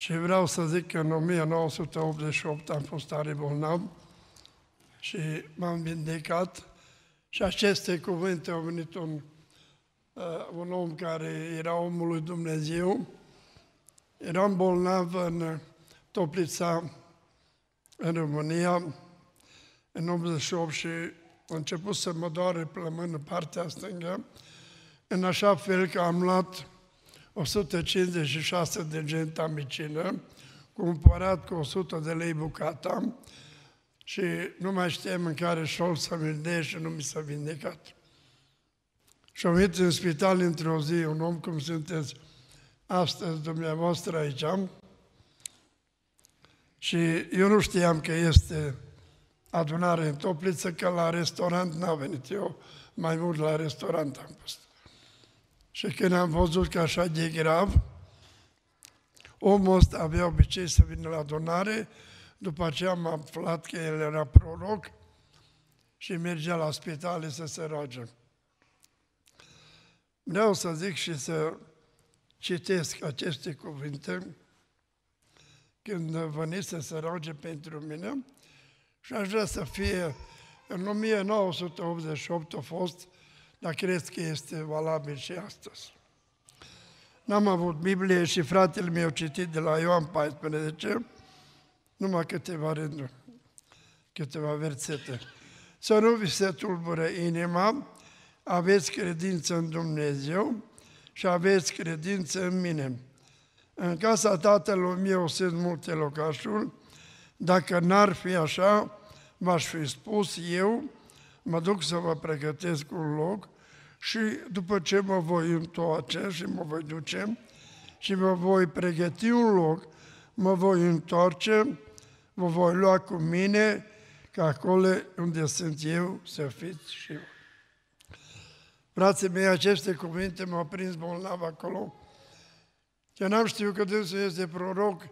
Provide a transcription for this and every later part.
Și vreau să zic că în 1988 am fost tare bolnav și m-am vindecat și aceste cuvinte au venit un, uh, un om care era omul lui Dumnezeu. Eram bolnav în Toplița, în România, în 88 și a început să mă doare plămân în partea stângă, în așa fel că am luat 156 de genta micină, cumpărat cu 100 de lei bucata și nu mai știam în care șol să-mi și nu mi s-a vindecat. Și am venit în spital într-o zi, un om cum sunteți astăzi dumneavoastră aici, și eu nu știam că este adunare în topliță, că la restaurant n-a venit eu, mai mult la restaurant am fost. Și când am văzut că așa de grav, omul ăsta avea obicei să vină la donare, după aceea am aflat că el era proroc și mergea la spitale să se roage. Vreau să zic și să citesc aceste cuvinte când veniți să se roage pentru mine și aș vrea să fie în 1988 a fost dar cred că este valabil și astăzi. N-am avut Biblie și fratele meu citit de la Ioan 14, numai câteva rânduri, câteva versete. Să nu vi se tulbură inima, aveți credință în Dumnezeu și aveți credință în mine. În casa tatălui meu sunt multe locașuri, dacă n-ar fi așa, v-aș fi spus eu mă duc să vă pregătesc un loc și după ce mă voi întoarce și mă voi duce și vă voi pregăti un loc, mă voi întoarce, vă voi lua cu mine, că acolo unde sunt eu să fiți și eu. Frații mei, aceste cuvinte m-au prins bolnav acolo. Că n-am știut că Dumnezeu este proroc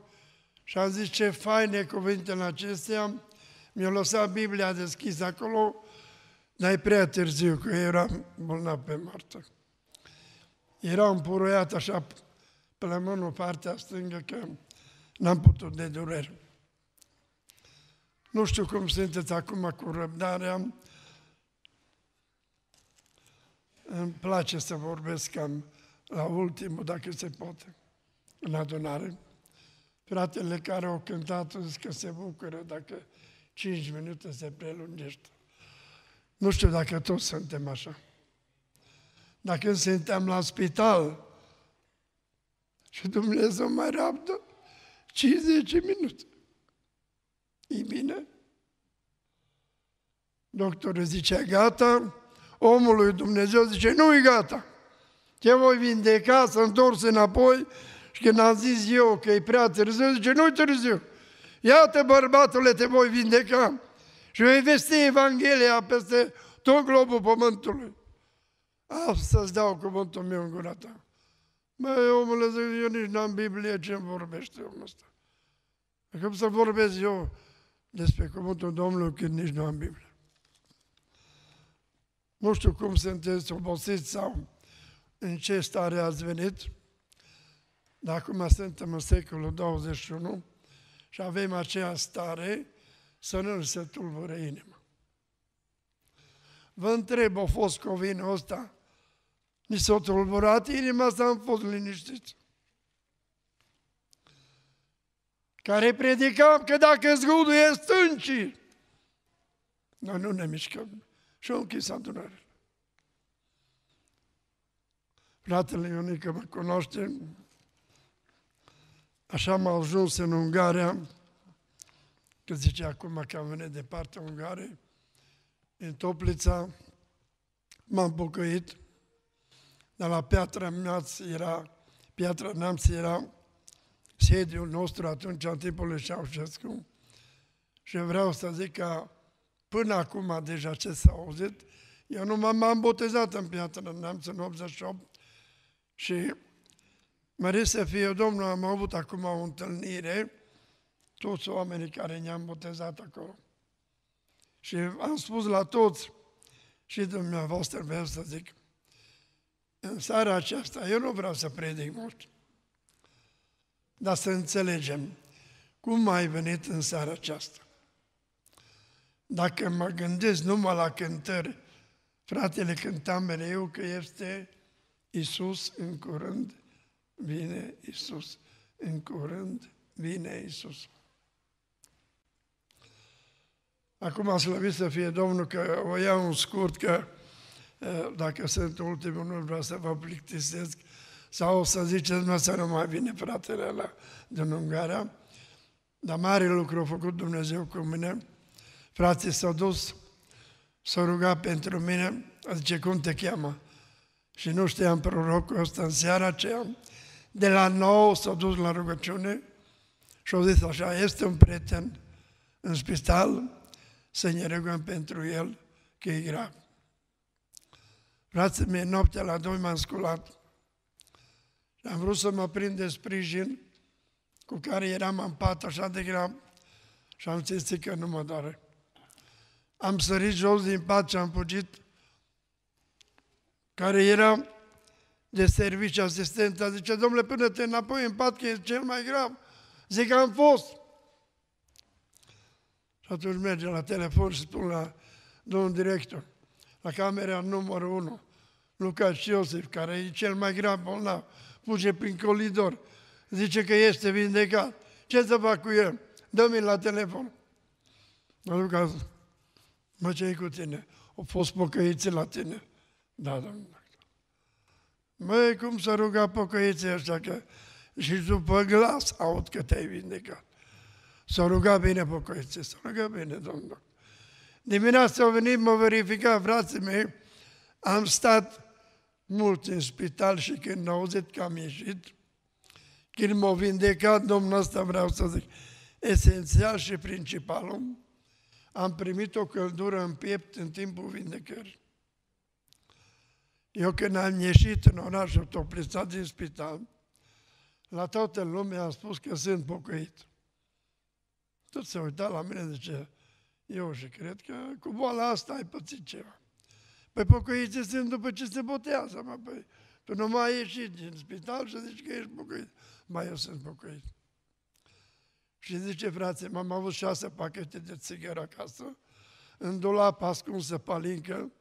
și am zis ce faine cuvinte în acestea. Mi-a lăsat Biblia deschisă acolo dar e prea târziu, că eu eram bolnav pe moarte. Era împuroiat așa pe la mână partea stângă că n-am putut de durere. Nu știu cum sunteți acum cu răbdarea. Îmi place să vorbesc cam la ultimul, dacă se poate, în adunare. Fratele care au cântat au zis că se bucură dacă 5 minute se prelungește. Nu știu dacă toți suntem așa. Dacă suntem la spital și Dumnezeu mai rabdă 50 minute, e bine? Doctorul zice, gata, omul lui Dumnezeu zice, nu e gata. Te voi vindeca, să întors înapoi și când am zis eu că e prea târziu, zice, nu-i târziu. Iată, bărbatule, te voi vindeca și vei vesti Evanghelia peste tot globul pământului. Astăzi ah, dau cuvântul meu în gura ta. Băi, omule, zic, eu nici n-am Biblie, ce vorbește omul ăsta? Cum să vorbesc eu despre cuvântul Domnului când nici nu am Biblie? Nu știu cum sunteți obosiți sau în ce stare ați venit, dar acum suntem în secolul 21 și avem aceeași stare să nu se tulbure inima. Vă întreb, a fost covinul ăsta? Ni s-a tulburat inima sau am fost liniștit. Care predicam că dacă zguduie stâncii, noi nu ne mișcăm. Și au închis adunarea. Fratele Ionică mă cunoaște, așa am ajuns în Ungaria, că zice acum că am venit de partea ungare, în Toplița m-am bucăit, dar la Piatra Neamț era, Piatra Neamț era sediul nostru atunci în timpul lui Ceaușescu și vreau să zic că până acum deja ce s-a auzit, eu nu m-am botezat în Piatra Neamț în 88 și mărit să fie Domnul, am avut acum o întâlnire toți oamenii care ne-am botezat acolo. Și am spus la toți, și dumneavoastră vreau să zic, în seara aceasta, eu nu vreau să predic mult, dar să înțelegem cum ai venit în seara aceasta. Dacă mă gândesc numai la cântări, fratele cânta mereu că este Isus în curând, vine Isus, în curând vine Isus. Acum slăvit să fie Domnul că o iau un scurt, că dacă sunt ultimul, nu vreau să vă plictisesc, sau să ziceți, mă, să nu mai vine fratele la din Ungaria, dar mare lucru a făcut Dumnezeu cu mine. Frații s-au dus, s-au rugat pentru mine, zice, cum te cheamă? Și nu știam prorocul ăsta în seara aceea. De la nou s-au dus la rugăciune și au zis așa, este un prieten în spital, să ne rugăm pentru el că e grav. Frații mei, noaptea la doi m-am sculat și am vrut să mă prind de sprijin cu care eram în pat așa de grav și am zis că nu mă doare. Am sărit jos din pat și am fugit, care era de serviciu asistent, zice, domnule, până te înapoi în pat, că e cel mai grav. Zic, am fost. Și atunci merge la telefon și spun la domnul director, la camera numărul 1, Luca Iosif, care e cel mai grav bolnav, puge prin colidor, zice că este vindecat. Ce să fac cu el? Dă-mi la telefon. Mă duc acasă. Mă, ce cu tine? Au fost pocăiți la tine. Da, domnul doctor. Măi, cum să ruga pocăiții ăștia că și după glas aud că te-ai vindecat s a rugat bine pocăiții, s a rugat bine Domnul. Dimineața au venit, m-au verificat frații mei, am stat mult în spital și când au auzit că am ieșit, când m-au vindecat, domnul ăsta vreau să zic, esențial și principalul, am primit o căldură în piept în timpul vindecării. Eu când am ieșit în orașul Toplița din spital, la toată lumea am spus că sunt pocăit tot se uita la mine, zice, eu și cred că cu boala asta ai pățit ceva. Păi pocăiți sunt după ce se botează, mă, păi tu nu mai ieși din spital și zici că ești pocăit. Mai eu sunt pocăit. Și zice, frate, m-am avut șase pachete de țigări acasă, în dulap ascunsă palincă,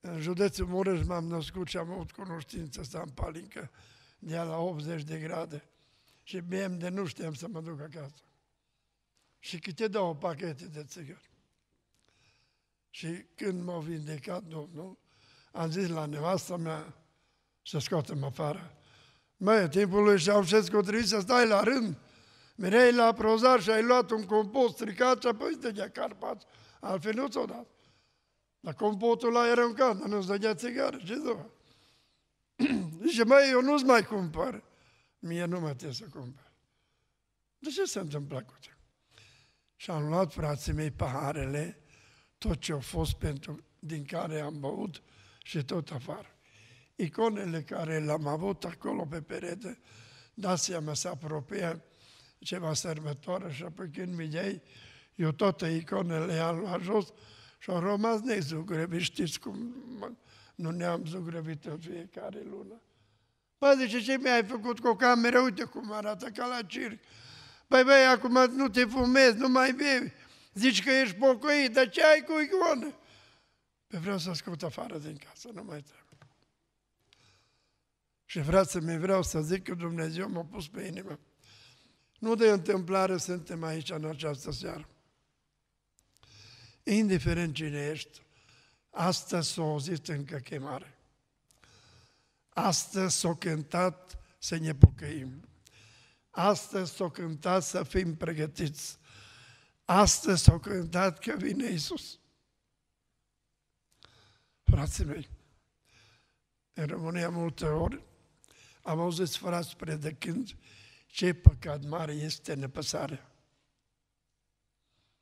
în județul Mureș m-am născut și am avut cunoștință să am palincă de la 80 de grade și bem de nu știam să mă duc acasă și câte două pachete de țigări. Și când m-a vindecat Domnul, am zis la nevasta mea să scoatem afară. Măi, timpul lui Ceaușescu trebuie să stai la rând. Mirei la prozar și ai luat un compot stricat și apoi îți dădea carpați. Altfel nu ți-o dat. Dar compotul ăla era un dar nu-ți dădea țigară. Ce ziua? Zice, măi, eu nu-ți mai cumpăr. Mie nu mă trebuie să cumpăr. De ce se întâmplă cu tine? și am luat frații mei paharele, tot ce au fost pentru, din care am băut și tot afară. Iconele care le-am avut acolo pe perete, dați mea se apropie ceva sărbătoare și apoi când vedeai, eu toate iconele am luat jos și au rămas nezugrăvit, știți cum nu ne-am zugrăvit în fiecare lună. Păi zice, ce mi-ai făcut cu o cameră? Uite cum arată ca la circ. Păi băi, acum nu te fumezi, nu mai bei, Zici că ești pocăit, dar ce ai cu icoană? Pe păi vreau să scot afară din casă, nu mai trebuie. Și să-mi vreau să zic că Dumnezeu m-a pus pe inimă. Nu de întâmplare suntem aici în această seară. Indiferent cine ești, astăzi s-a auzit încă chemare. Astăzi s-a cântat să ne pocăim. Astăzi s-o cântat să fim pregătiți. Astăzi s-o cântat că vine Isus. Frații mei, în România multe ori am auzit frați predecând ce păcat mare este nepăsarea.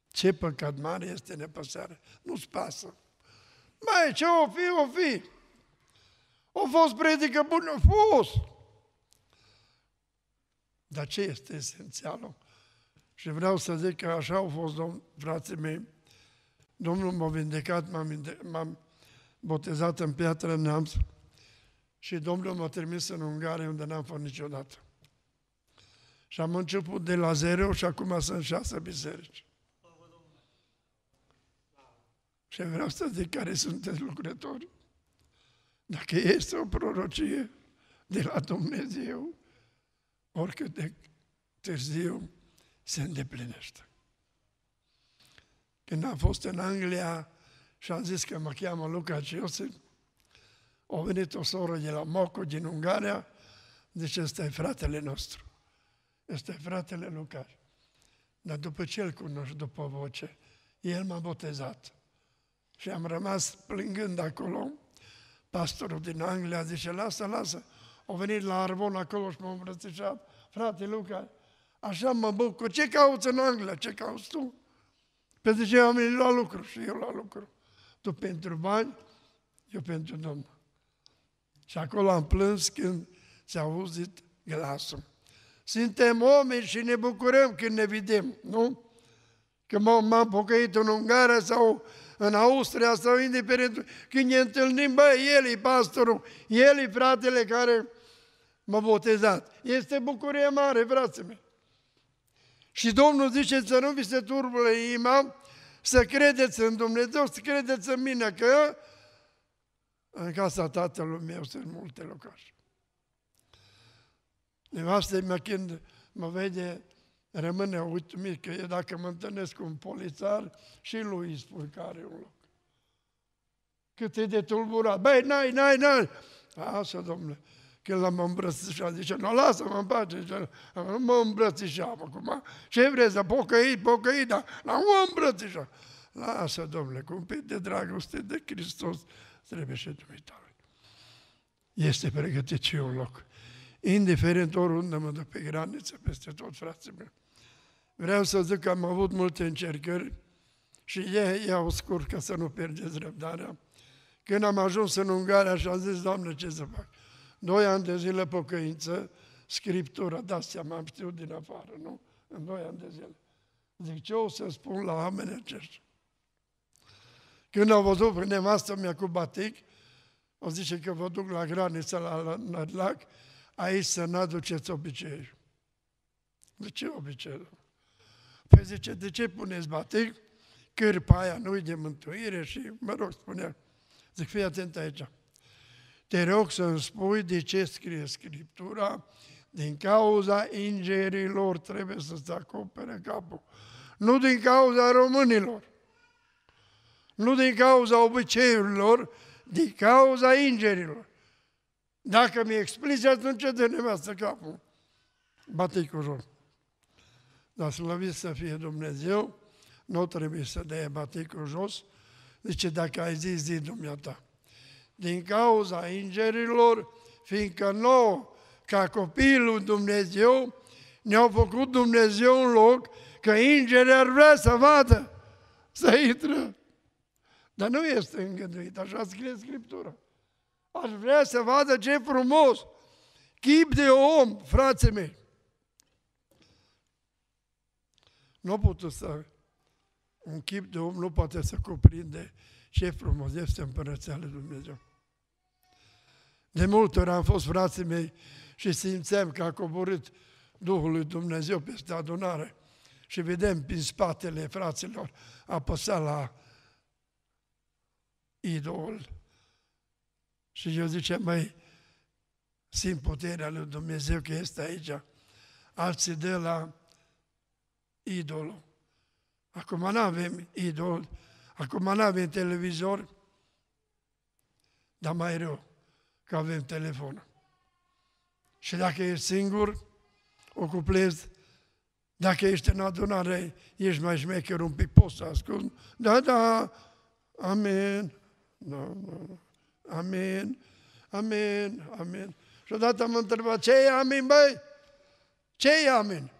Ce păcat mare este nepăsarea. Nu-ți pasă. Mai ce o fi, o fi. O fost predică bună, O fost. Dar ce este esențialul? Și vreau să zic că așa au fost domn, frații mei. Domnul m-a vindecat, m-am, botezat în piatră în neamț și Domnul m-a trimis în Ungaria unde n-am fost niciodată. Și am început de la zero și acum sunt șase biserici. Și vreau să zic care sunteți lucrători. Dacă este o prorocie de la Dumnezeu, oricât de târziu se îndeplinește. Când am fost în Anglia și am zis că mă cheamă Luca Ciosif, a venit o soră de la Moco, din Ungaria, zice, ăsta e fratele nostru. Este fratele Luca. Dar după ce îl cunoști, după voce, el m-a botezat. Și am rămas plângând acolo. Pastorul din Anglia zice, lasă, lasă. Au venit la Arbon acolo și m-au îmbrățișat frate Luca, așa mă bucur, ce cauți în Anglia, ce cauți tu? Pentru păi ce am venit la lucru și eu la lucru. Tu pentru bani, eu pentru Domnul. Și acolo am plâns când s-a auzit glasul. Suntem oameni și ne bucurăm când ne vedem, nu? Că m-am pocăit în Ungaria sau în Austria sau indiferent, când ne întâlnim, bă, el e pastorul, el e fratele care m-a botezat. Este bucurie mare, frații mei. Și Domnul zice să nu vi se turbule inima, să credeți în Dumnezeu, să credeți în mine, că în casa tatălui meu sunt multe locașe. Nevastă mea când mă vede, rămâne uimit că eu dacă mă întâlnesc cu un polițar și lui îi spun care un loc. Cât e de tulburat. Băi, n-ai, n-ai, n-ai. Așa, domnule, când l-am îmbrățișat, zice, nu, lasă-mă în pace, zice, nu mă îmbrățișam acum. Ce vrei să pocăi, pocăi, dar la nu mă îmbrățișam. Lasă, domnule, cu un pic de dragoste de Hristos trebuie și Dumitale. Este pregătit și un loc. Indiferent oriunde mă duc pe graniță, peste tot, frații mei. Vreau să zic că am avut multe încercări și ei iau scurt ca să nu pierdeți răbdarea. Când am ajuns în Ungaria și am zis, Doamne, ce să fac? Doi ani de zile pocăință, scriptură, dați seama, am știut din afară, nu? În doi ani de zile. Zic, ce o să spun la oamenii aceștia? Când au văzut pe nevastă mea cu batic, o zice că vă duc la graniță, la lac, aici să n aduceți obiceiuri. De ce obiceiuri? Păi zice, de ce puneți batic? Cârpa aia nu-i de mântuire și, mă rog, spunea. Zic, fii atent aici. Te rog să-mi spui de ce scrie Scriptura, din cauza ingerilor trebuie să-ți acopere capul. Nu din cauza românilor, nu din cauza obiceiurilor, din cauza ingerilor. Dacă mi explici, atunci de nevastă capul. Bate-i cu jos. Dar slăvit să fie Dumnezeu, nu trebuie să dea cu jos. Zice, dacă ai zis, din dumneata din cauza îngerilor, fiindcă nouă, ca copiii lui Dumnezeu, ne-au făcut Dumnezeu un loc că îngerii ar vrea să vadă, să intră. Dar nu este îngăduit, așa scrie Scriptura. Aș vrea să vadă ce frumos chip de om, frații mei. Nu a putut să... Un chip de om nu poate să cuprinde ce frumos este împărăția lui Dumnezeu. De multe ori am fost frații mei și simțeam că a coborât Duhul lui Dumnezeu peste adunare și vedem prin spatele fraților apăsa la idol. Și eu ziceam, mai simt puterea lui Dumnezeu că este aici. Alții de la idolul. Acum nu avem idol, acum nu avem televizor, dar mai rău că avem telefon. Și dacă ești singur, o cuplezi. Dacă ești în adunare, ești mai șmecher un pic, poți să ascund. Da, da, amen, da, da, da. amen, amen, amen. Și odată am întrebat, ce e amin, băi? ce e amin?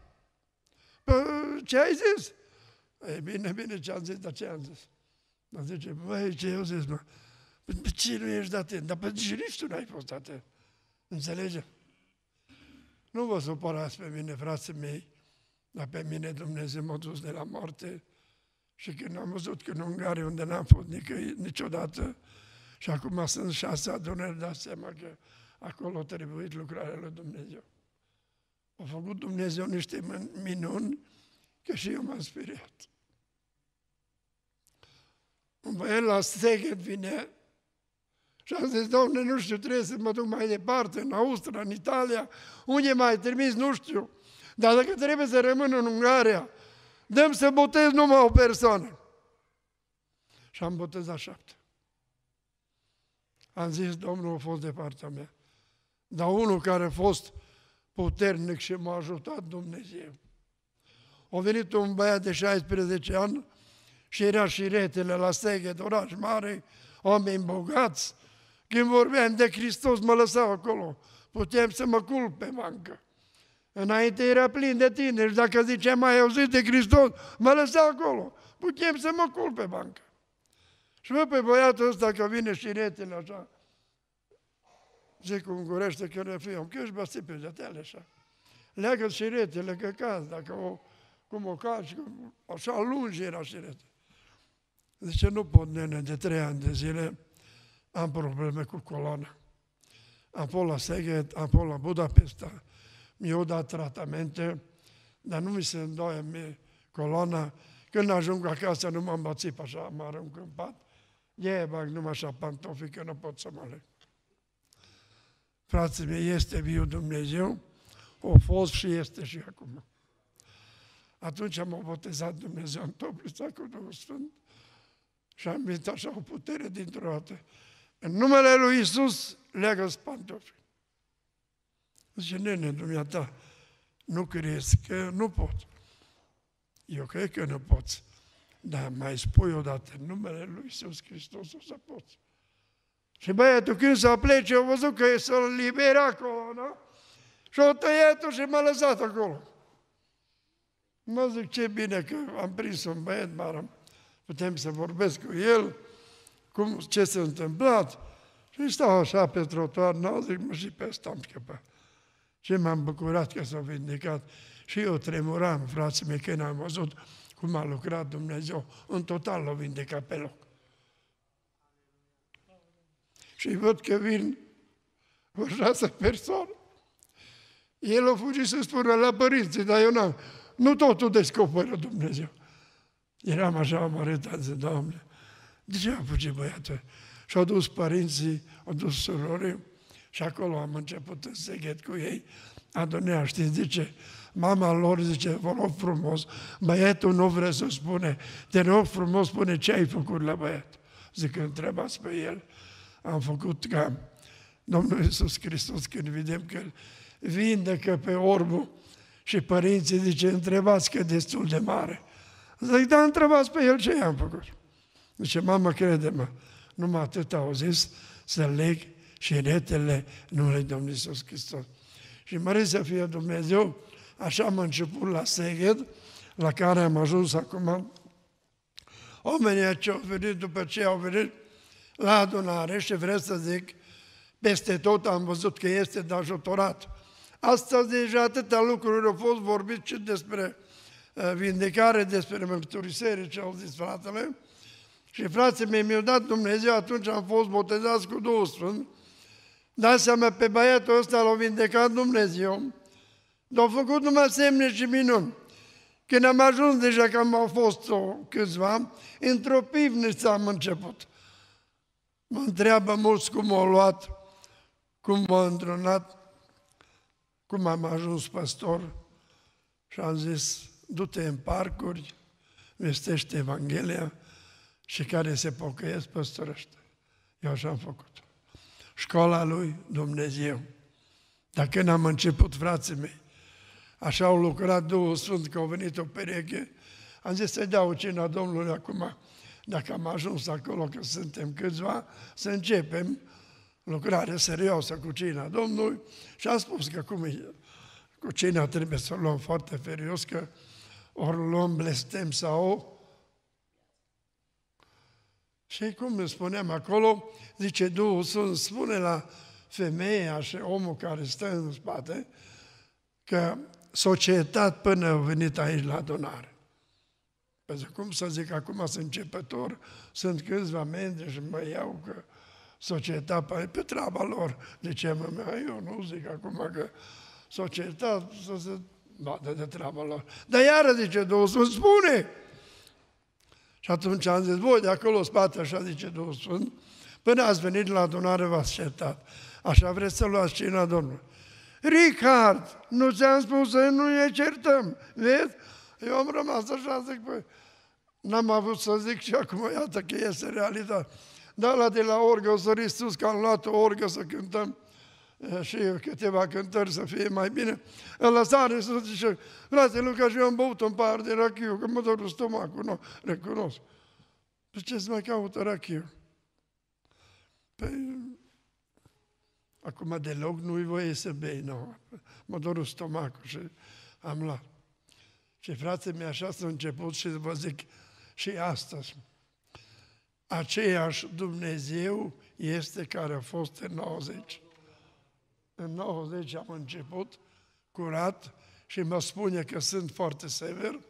Bă, păi, ce ai zis? E bine, bine ce am zis, dar ce am zis? Dar zice, băi, ce eu zis, mă? Ce nu ești atent? Dar pe ce nici tu n-ai fost atent. Înțelege? Nu vă supărați pe mine, frații mei, dar pe mine Dumnezeu m-a dus de la moarte și când am văzut că în Ungaria, unde n-am fost nicăi, niciodată, și acum sunt șase adunări, dați seama că acolo a trebuit lucrarea lui Dumnezeu. A făcut Dumnezeu niște minuni, că și eu m-am speriat. Un băiat la Steget vine și am zis, domnule, nu știu, trebuie să mă duc mai departe, în Austria, în Italia, unde mai trimis, nu știu. Dar dacă trebuie să rămân în Ungaria, dăm să botez numai o persoană. Și am botezat șapte. Am zis, Domnul a fost de partea mea. Dar unul care a fost puternic și m-a ajutat Dumnezeu. A venit un băiat de 16 ani și era și retele la Seghed, oraș mare, oameni bogați, când vorbeam de Hristos, mă lăsau acolo. Puteam să mă culp pe bancă. Înainte era plin de tineri, dacă ziceam, mai auzit de Hristos, mă lăsa acolo. Puteam să mă culp pe bancă. Și mă, pe băiatul ăsta că vine și retin așa, zic ungurește că ne fie, că își băsi pe zătele așa. Leagă retele, că caz, dacă o, cum o caz, așa lungi era retele. Zice, nu pot, nene, de trei ani de zile, am probleme cu coloana. Apoi la Seged, apoi la Budapesta, mi-au dat tratamente, dar nu mi se îndoie mie coloana. Când ajung acasă, nu m-am bățit așa, mă arunc în pat. E, bag numai așa pantofi, că nu pot să mă leg. Frații mei, este viu Dumnezeu, o fost și este și acum. Atunci am a botezat Dumnezeu în Toplița cu Duhul Sfânt și am venit așa o putere dintr-o dată. În numele lui Isus leagă pantofi. Zice, nene, dumneata, nu crezi că nu pot. Eu cred că nu poți. Dar mai spui odată numele lui Iisus Hristos o să poți. Și băiatul când s-a plece, a văzut că e să-l libere acolo, nu? Și a tăiat și m-a lăsat acolo. Mă zic, ce bine că am prins un băiat, putem să vorbesc cu el, cum, ce s-a întâmplat. Și stau așa pe trotuar, nu zic, mă, și pe asta am scăpat. Și m-am bucurat că s-a vindecat. Și eu tremuram, frații mei, când am văzut cum a lucrat Dumnezeu. În total l-a vindecat pe loc. Și văd că vin o șase persoană. El a fugit să spună la părinții, dar eu n-am. Nu totul descoperă Dumnezeu. Eram așa amărât, Doamne, de ce a fugit băiatul? Și-au dus părinții, au dus surorii și acolo am început în seghet cu ei. Adunea, știți, zice, mama lor zice, vă rog frumos, băiatul nu vrea să spune, te rog frumos, spune ce ai făcut la băiat. Zic, întrebați pe el, am făcut ca Domnul Iisus Hristos când vedem că îl vindecă pe orbu și părinții zice, întrebați că destul de mare. Zic, da, întrebați pe el ce i-am făcut. Zice, mamă, crede-mă, numai atât au zis să leg și retele numele Domnului Iisus Hristos. Și mărit să fie Dumnezeu, așa am început la Seged, la care am ajuns acum. Oamenii ce au venit după ce au venit la adunare și vreau să zic, peste tot am văzut că este de ajutorat. Astăzi deja atâtea lucruri au fost vorbit și despre uh, vindecare, despre mărturisere, ce au zis fratele, și frații mei, mi au dat Dumnezeu, atunci am fost botezat cu Duhul Sfânt, Da seama, pe băiatul ăsta l-a vindecat Dumnezeu, l-a făcut numai semne și minuni. Când am ajuns deja, că am fost o câțiva, într-o pivniță am început. Mă întreabă mulți cum au luat, cum m-a întrunat, cum am ajuns pastor și am zis, du-te în parcuri, vestește Evanghelia, și care se pocăiesc păstorește. Eu așa am făcut. Școala lui Dumnezeu. Dacă n-am început, frații mei, așa au lucrat Duhul Sfânt, că au venit o pereche, am zis să-i dau cina Domnului acum, dacă am ajuns acolo, că suntem câțiva, să începem lucrare serioasă cu cina Domnului și am spus că cum e, cu cina trebuie să o luăm foarte ferios, că ori luăm blestem sau și cum spuneam acolo, zice Duhul Sfânt, spune la femeia și omul care stă în spate că societat până a venit aici la adunare. Pentru cum să zic, acum sunt începător, sunt câțiva membri și mă iau că societatea pe treaba lor. De ce mă eu nu zic acum că societatea să se vadă de treaba lor. Dar iară, zice Duhul Sfânt, spune! Și atunci am zis, voi de acolo spate, așa zice Duhul Sfânt, până ați venit la adunare v-ați certat. Așa vreți să luați cina Domnului. Ricard, nu ți-am spus să nu ne certăm, vezi? Eu am rămas așa, zic, păi, n-am avut să zic și acum, iată că este realitatea. Dar la de la orgă o să Iisus, că am luat o orgă să cântăm și câteva cântări să fie mai bine. În lăsare să zice, frate Luca, și eu am băut un par de rachiu, că mă dor stomacul, nu, recunosc. De ce să mai caută rachiu? Păi, acum deloc nu-i voie să bei, nu. Mă dor stomacul și am luat. Și frate mi așa s-a început și vă zic și astăzi. Aceeași Dumnezeu este care a fost în 90 în 90 am început curat și mă spune că sunt foarte sever.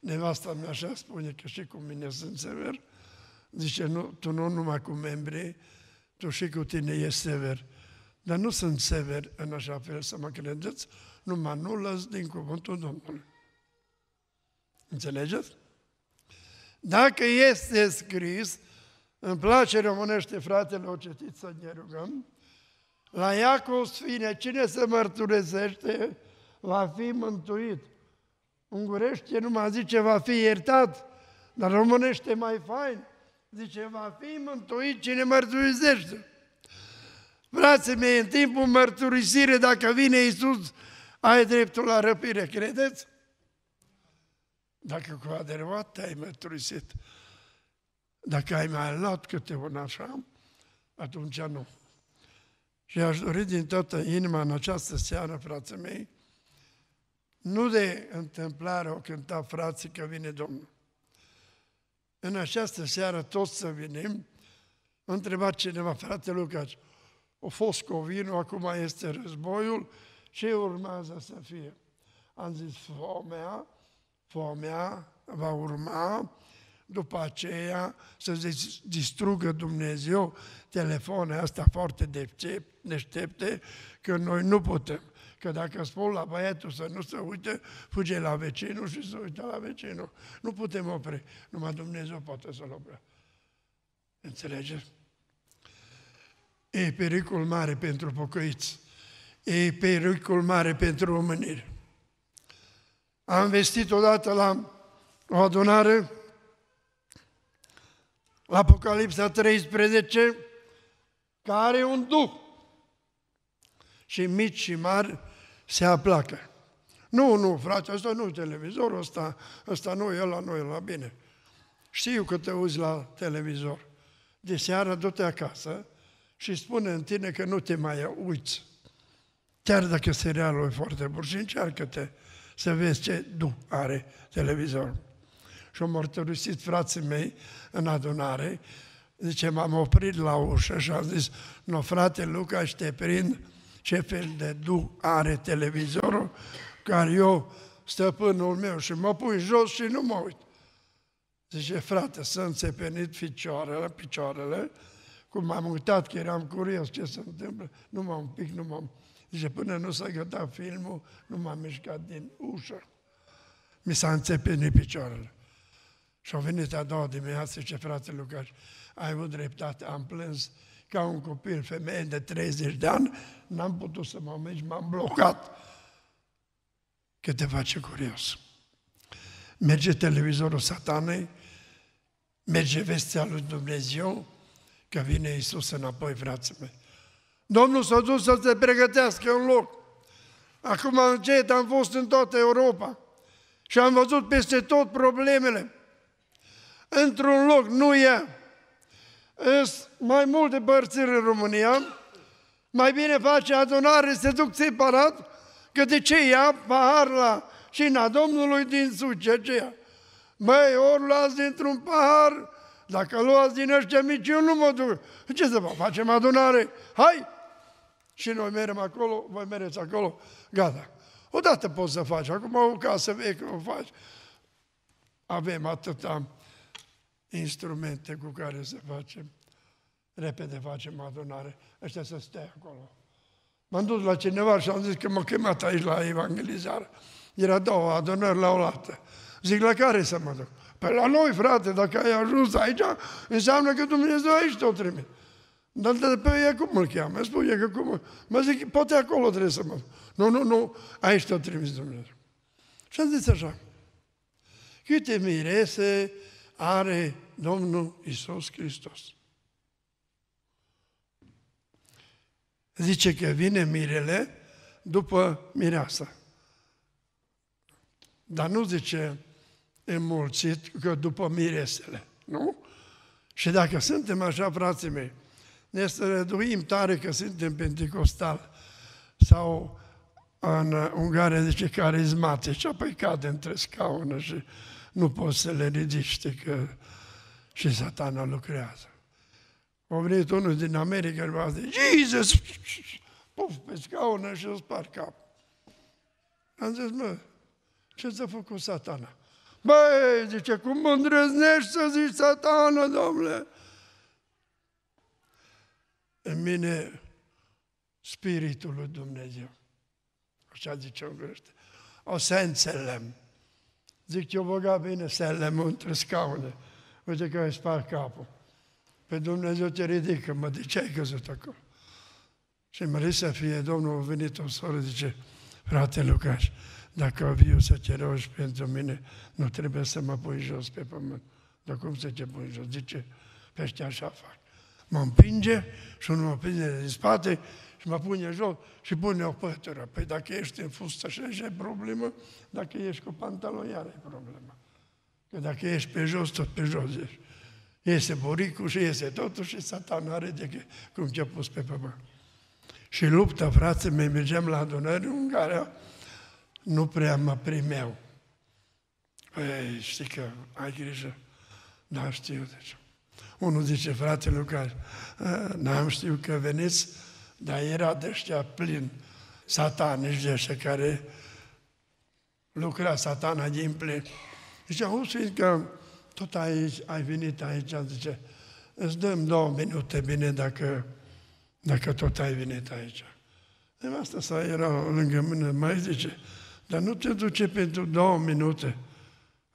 Nevasta mea așa spune că și cu mine sunt sever. Zice, nu, tu nu numai cu membrii, tu și cu tine e sever. Dar nu sunt sever în așa fel să mă credeți, numai nu lăs din cuvântul Domnului. Înțelegeți? Dacă este scris, îmi place românește, fratele, o citiți să ne rugăm, la Iacov Sfine, cine se mărturisește, va fi mântuit. Ungurește numai zice, va fi iertat, dar românește mai fain, zice, va fi mântuit cine mărturisește. Frații mei, în timpul mărturisire, dacă vine Iisus, ai dreptul la răpire, credeți? Dacă cu adevărat te-ai mărturisit, dacă ai mai luat câte un așa, atunci nu. Și aș dori din toată inima în această seară, frații mei, nu de întâmplare o cânta frații că vine Domnul. În această seară toți să venim, întreba cineva, frate Lucas, a fost covinul, acum este războiul, ce urmează să fie? Am zis, foamea, foamea va urma, după aceea să se distrugă Dumnezeu telefoane ăsta foarte decepte, neștepte că noi nu putem. Că dacă spun la băiatul să nu se uite, fuge la vecinul și se uită la vecinul. Nu putem opri. Numai Dumnezeu poate să-l oprea. Înțelegeți? E pericol mare pentru pocăiți. E pericol mare pentru omenire. Am vestit odată la o adunare, la Apocalipsa 13, care are un duh și mici și mari se aplacă. Nu, nu, frate, ăsta nu televizorul ăsta, ăsta nu e la noi, la bine. Știu că te uzi la televizor. De seară du-te acasă și spune în tine că nu te mai uiți. Chiar dacă serialul e foarte bun și încearcă-te să vezi ce du are televizorul. Și am mărturisit frații mei în adunare, zice, m-am oprit la ușă și am zis, no frate Luca, și te prind, ce fel de duh are televizorul, care eu, stăpânul meu, și mă pui jos și nu mă uit. Zice, frate, s-a înțepenit picioarele, picioarele, cum m-am uitat, că eram curios ce se întâmplă, nu m-am pic, nu m-am... Zice, până nu s-a gătat filmul, nu m-am mișcat din ușă. Mi s-a înțepenit picioarele. Și au venit a doua dimineață, ce frate Lucaș, ai avut dreptate, am plâns ca un copil, femeie de 30 de ani, n-am putut să mă merg, m-am blocat. Că te face curios. Merge televizorul satanei, merge vestea lui Dumnezeu, că vine Isus înapoi, frații mei. Domnul s-a dus să se pregătească în loc. Acum încet am fost în toată Europa și am văzut peste tot problemele. Într-un loc nu e. Îs mai multe părțiri în România, mai bine face adunare, se duc separat, că de ce ia pahar la cina Domnului din ia Băi, ori luați dintr-un pahar, dacă luați din ăștia mici, eu nu mă duc. Ce să vă facem adunare? Hai! Și noi merem acolo, voi mereți acolo, gata. Odată poți să faci, acum o casă veche o faci. Avem atâta instrumente cu care să facem. Repede facem adunare. Ăștia să stea acolo. M-am dus la cineva și am zis că m-a chemat aici la evangelizare. Era două adunări la o oaltă. Zic, la care să mă duc? Pe păi la noi, frate, dacă ai ajuns aici, înseamnă că Dumnezeu aici te-o trimite. Dar de pe ea cum îl cheamă? Spune că cum... Mă zic, poate acolo trebuie să mă... Nu, nu, nu, aici te-a trimis Dumnezeu. Și am zis așa. Câte mirese, are Domnul Isus Hristos. Zice că vine mirele după mireasa. Dar nu zice emulțit că după miresele, nu? Și dacă suntem așa, frații mei, ne străduim tare că suntem pentecostal sau în Ungaria zice carismatici, apoi cade între scaună și nu poți să le ridici, că și satana lucrează. A venit unul din America și a zis, Jesus! Puf, pe scaună și îl spart cap. Am zis, mă, ce ți-a făcut satana? Băi, zice, cum îndrăznești să zici satana, domnule? În mine, Spiritul lui Dumnezeu. Așa zice o grește. O să înțelem. Zic, ce-o băga bine stelele între scaune. Uite că îi spar capul. Pe Dumnezeu te ridică, mă, de ce ai căzut acolo? Și mări să fie, Domnul a venit o soră, zice, frate Lucaș, dacă viu să te rogi pentru mine, nu trebuie să mă pui jos pe pământ. Dar cum să te pui jos? Zice, pește așa fac. Mă împinge și unul mă prinde din spate și mă pune jos, și pune o pătură. Păi dacă ești în fustă și așa e problemă, dacă ești cu pantaloni, iar e problemă. Că dacă ești pe jos, tot pe jos ești. Iese buricul și iese totul și satan are de cum ce a pus pe pământ. Și lupta, frate, mai mergeam la adunări în care nu prea mă primeau. Păi, știi că ai grijă, dar știu de deci. ce. Unul zice, fratele Lucas, n-am știut că veniți dar era de ăștia plin satanici de ăștia care lucra satana din plin. Zice, zis că tot aici, ai venit aici, zice, îți dăm două minute, bine, dacă, dacă tot ai venit aici. De asta să era lângă mine, mai zice, dar nu te duce pentru două minute.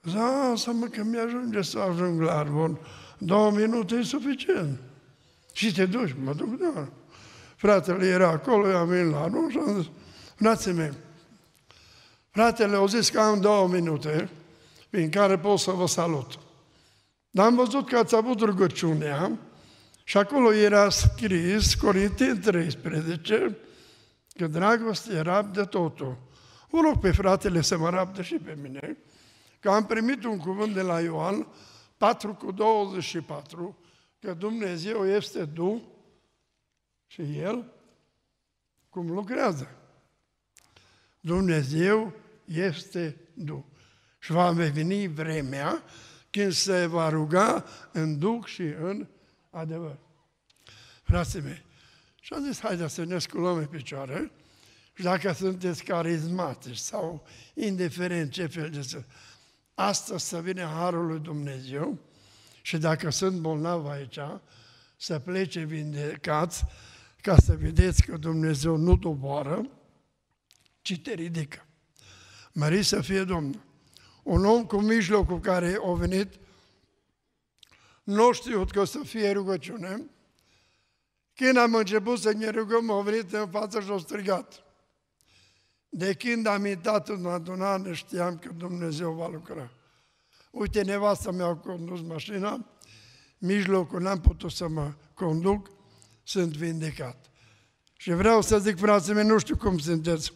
Da, să mă, că mi-ajunge să ajung la Arvon. Două minute e suficient. Și te duci, mă duc, da. Fratele era acolo, i am venit la anunț și am zis, frații mei, fratele, au zis că am două minute prin care pot să vă salut. Dar am văzut că ați avut rugăciunea și acolo era scris, Corinteni 13, că dragostea de totul. Vă rog pe fratele să mă rabdă și pe mine, că am primit un cuvânt de la Ioan 4 cu 24, că Dumnezeu este Duh și El cum lucrează. Dumnezeu este Duh. Și va veni vremea când se va ruga în Duh și în adevăr. Frații mei, și am zis, haide să ne sculăm în picioare și dacă sunteți carismatici sau indiferent ce fel de să... Astăzi să vine Harul lui Dumnezeu și dacă sunt bolnav aici, să plece vindecați ca să vedeți că Dumnezeu nu doboară, ci te ridică. Mări să fie Domnul. Un om cu mijlocul care a venit, nu știut că o să fie rugăciune, când am început să ne rugăm, au venit în față și au strigat. De când am intrat în adunare, știam că Dumnezeu va lucra. Uite, nevastă mi-a condus mașina, mijlocul n-am putut să mă conduc, sunt vindecat. Și vreau să zic, frații mei, nu știu cum sunteți.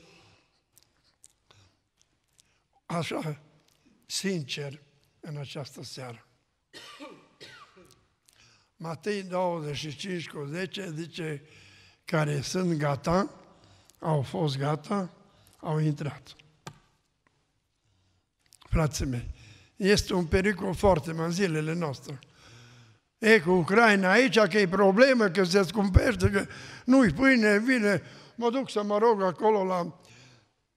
Așa, sincer, în această seară. Matei 25 cu 10 zice, care sunt gata, au fost gata, au intrat. Frații mei, este un pericol foarte mare în zilele noastre. E, cu Ucraina aici, că e problemă, că se scumpește, că nu-i pâine, vine, mă duc să mă rog acolo la...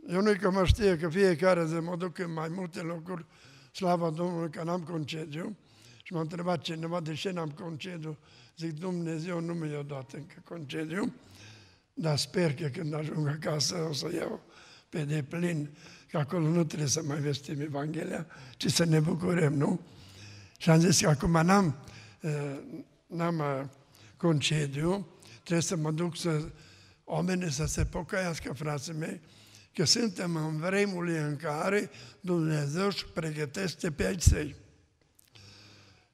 Eu nu-i că mă știe că fiecare zi mă duc în mai multe locuri, slava Domnului că n-am concediu. Și m-a întrebat cineva de ce n-am concediu. Zic, Dumnezeu nu mi-a dat încă concediu, dar sper că când ajung acasă o să iau pe deplin, că acolo nu trebuie să mai vestim Evanghelia, ci să ne bucurăm, nu? Și am zis că acum n-am n-am uh, concediu, trebuie să mă duc să oamenii să se pocăiască, frații mei, că suntem în vremul în care Dumnezeu își pregătește pe aici săi.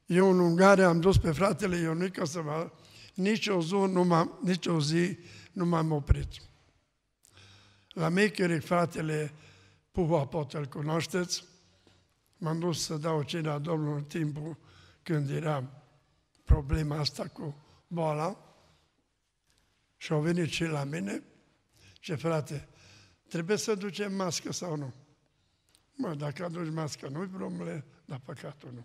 Eu în Ungaria am dus pe fratele Ionică să mă... Nici o zi nu m-am, nici o zi nu m-am oprit. La Mecheric, fratele Puva, pot îl cunoașteți, m-am dus să dau cina Domnului timpul când eram problema asta cu boala și au venit și la mine și frate, trebuie să ducem mască sau nu? Mă, dacă aduci mască, nu-i problemă, dar păcatul nu.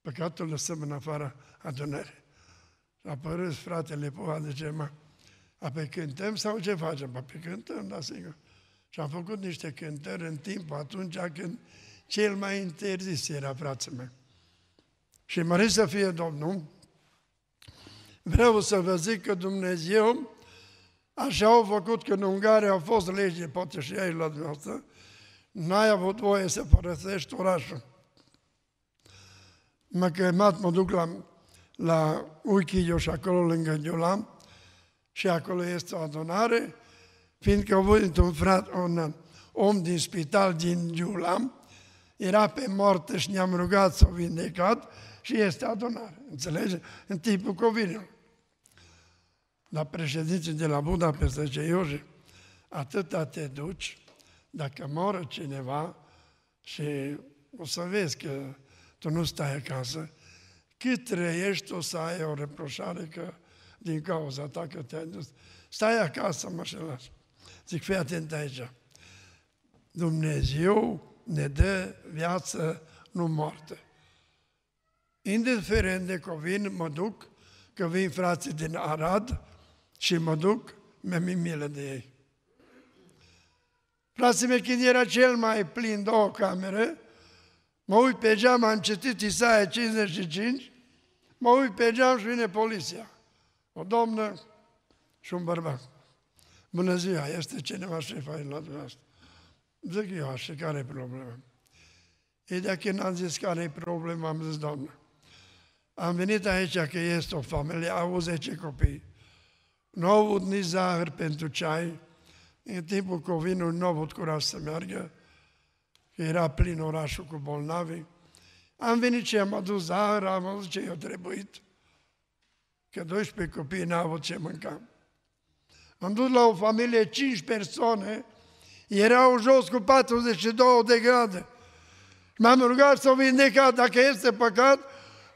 Păcatul lăsăm în afara adunării. Și a părâs fratele Poha, zice, mă, a pe cântăm sau ce facem? A păi, pe cântăm, da, sigur. Și am făcut niște cântări în timp atunci când cel mai interzis era, fratele meu și mări să fie Domnul, vreau să vă zic că Dumnezeu așa au făcut în Ungaria au fost lege, poate și ei la dumneavoastră, n-ai avut voie să părăsești orașul. M-a chemat, mă duc la, la Uchiu și acolo lângă Ghiulam și acolo este o adunare, fiindcă au văzut un frat, un om din spital din Ghiulam, era pe moarte și ne-am rugat să o vindecat, și este adunare. Înțelege? În timpul COVID-ului. Dar președinții de la pe zice, Iuri, atâta te duci, dacă moră cineva și o să vezi că tu nu stai acasă, cât trăiești o să ai o reproșare că din cauza ta că te-ai dus. Stai acasă, mă șelaș. Zic, fii atent aici. Dumnezeu ne dă viață, nu moarte indiferent de că vin, mă duc, că vin frații din Arad și mă duc, mi-e milă de ei. Frații mei, când era cel mai plin două camere, mă uit pe geam, am citit Isaia 55, mă uit pe geam și vine poliția. O domnă și un bărbat. Bună ziua, este cineva și fain la dumneavoastră. Zic eu și care e problema? E de când am zis care e problema, am zis, doamnă, am venit aici că este o familie, au 10 copii. Nu au avut nici zahăr pentru ceai. În timpul covinului nu au avut curaj să meargă, că era plin orașul cu bolnavi. Am venit și am adus zahăr, am adus ce i-a trebuit, că 12 copii n-au avut ce mânca. Am dus la o familie 5 persoane, erau jos cu 42 de grade. M-am rugat să o vindecat, dacă este păcat,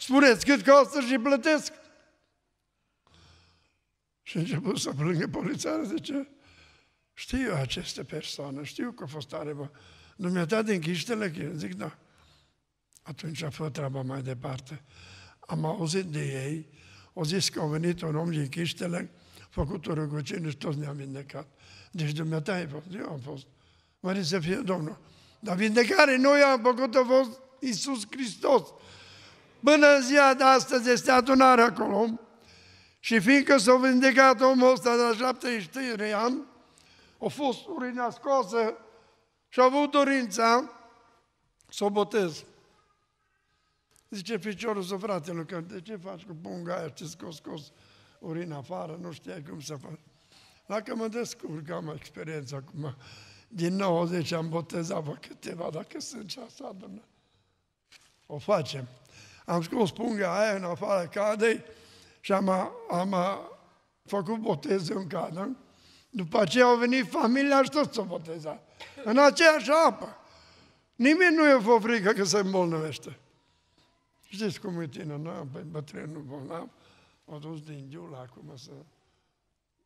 Spuneți cât costă și plătesc. Și a început să plângă polițarul, zice, știu aceste persoane, știu că a fost tare, bă. Nu mi-a dat din chiștele, Zic, da. Atunci a fost treaba mai departe. Am auzit de ei, au zis că a venit un om din Chiștele, făcut o rugăciune și toți ne-am vindecat. Deci dumneata ai fost, eu am fost. Mări să fie Domnul. Dar vindecare noi am făcut, a fost Iisus Hristos. Până în ziua de astăzi este adunare acolo și fiindcă s-a vindecat omul ăsta de la 73 ani, a fost urina scoasă și a avut dorința să o botez. Zice piciorul său, fratele, că de ce faci cu punga aia, ce scos, scos urina afară, nu știai cum să faci. La mă descurc, am experiență acum. Din 90 am botezat vă câteva, dacă sunt ceasul adunat. O facem am scos punga aia în afara cadei și am, am făcut botez în cadă. După aceea au venit familia și tot s-a botezat. În aceeași apă. Nimeni nu e o frică că se îmbolnăvește. Știți cum e tine, nu? Păi bătrânul bolnav, o dus din ghiul acum să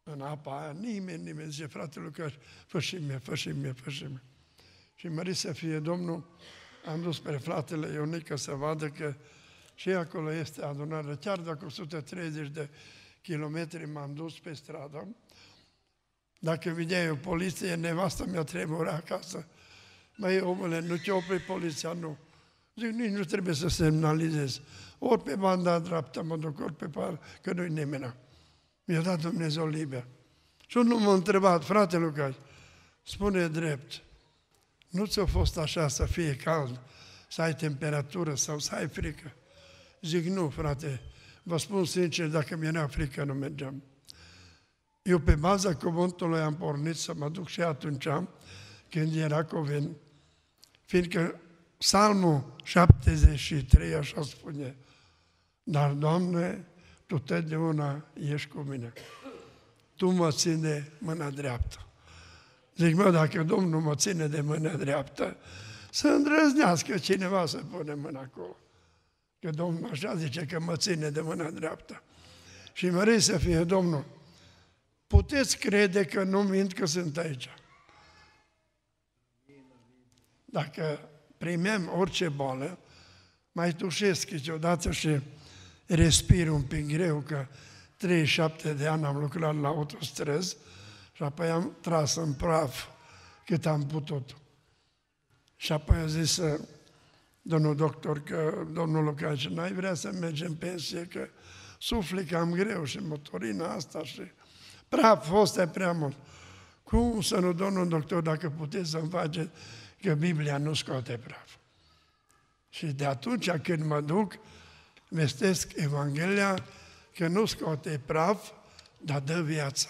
în apa aia, nimeni, nimeni zice, frate Lucas, fă și mie, fă și mie, fă și mie. Și mări să fie Domnul, am dus pe fratele Ionică să vadă că și acolo este adunarea. Chiar dacă 130 de kilometri m-am dus pe stradă, dacă vedeai o poliție, nevastă mi-a tremura acasă. Mai omule, nu te opri poliția, nu. Zic, nici nu trebuie să semnalizez. Ori pe banda dreaptă mă duc, ori pe par, că nu-i nimeni. Mi-a dat Dumnezeu liber. Și nu m-a întrebat, frate Lucas, spune drept, nu ți-a fost așa să fie cald, să ai temperatură sau să ai frică? Zic, nu, frate, vă spun sincer, dacă mi-era frică, nu mergeam. Eu pe baza cuvântului am pornit să mă duc și atunci, când era covin, fiindcă Psalmul 73 așa spune, dar, Doamne, Tu te de una ești cu mine. Tu mă ține mâna dreaptă. Zic, mă, dacă Domnul mă ține de mâna dreaptă, să îndrăznească cineva să pune mâna acolo. Că Domnul așa zice că mă ține de mâna dreaptă. Și mărei să fie Domnul. Puteți crede că nu mint că sunt aici. Dacă primem orice boală, mai tușesc câteodată și respir un pic greu, că 37 de ani am lucrat la autostrăzi și apoi am tras în praf cât am putut. Și apoi a zis să domnul doctor, că domnul Lucaș, n-ai vrea să mergi în pensie, că sufli cam greu și motorina asta și praf, fost e prea mult. Cum să nu, domnul doctor, dacă puteți să-mi faceți, că Biblia nu scoate praf. Și de atunci când mă duc, vestesc Evanghelia că nu scoate praf, dar dă viață.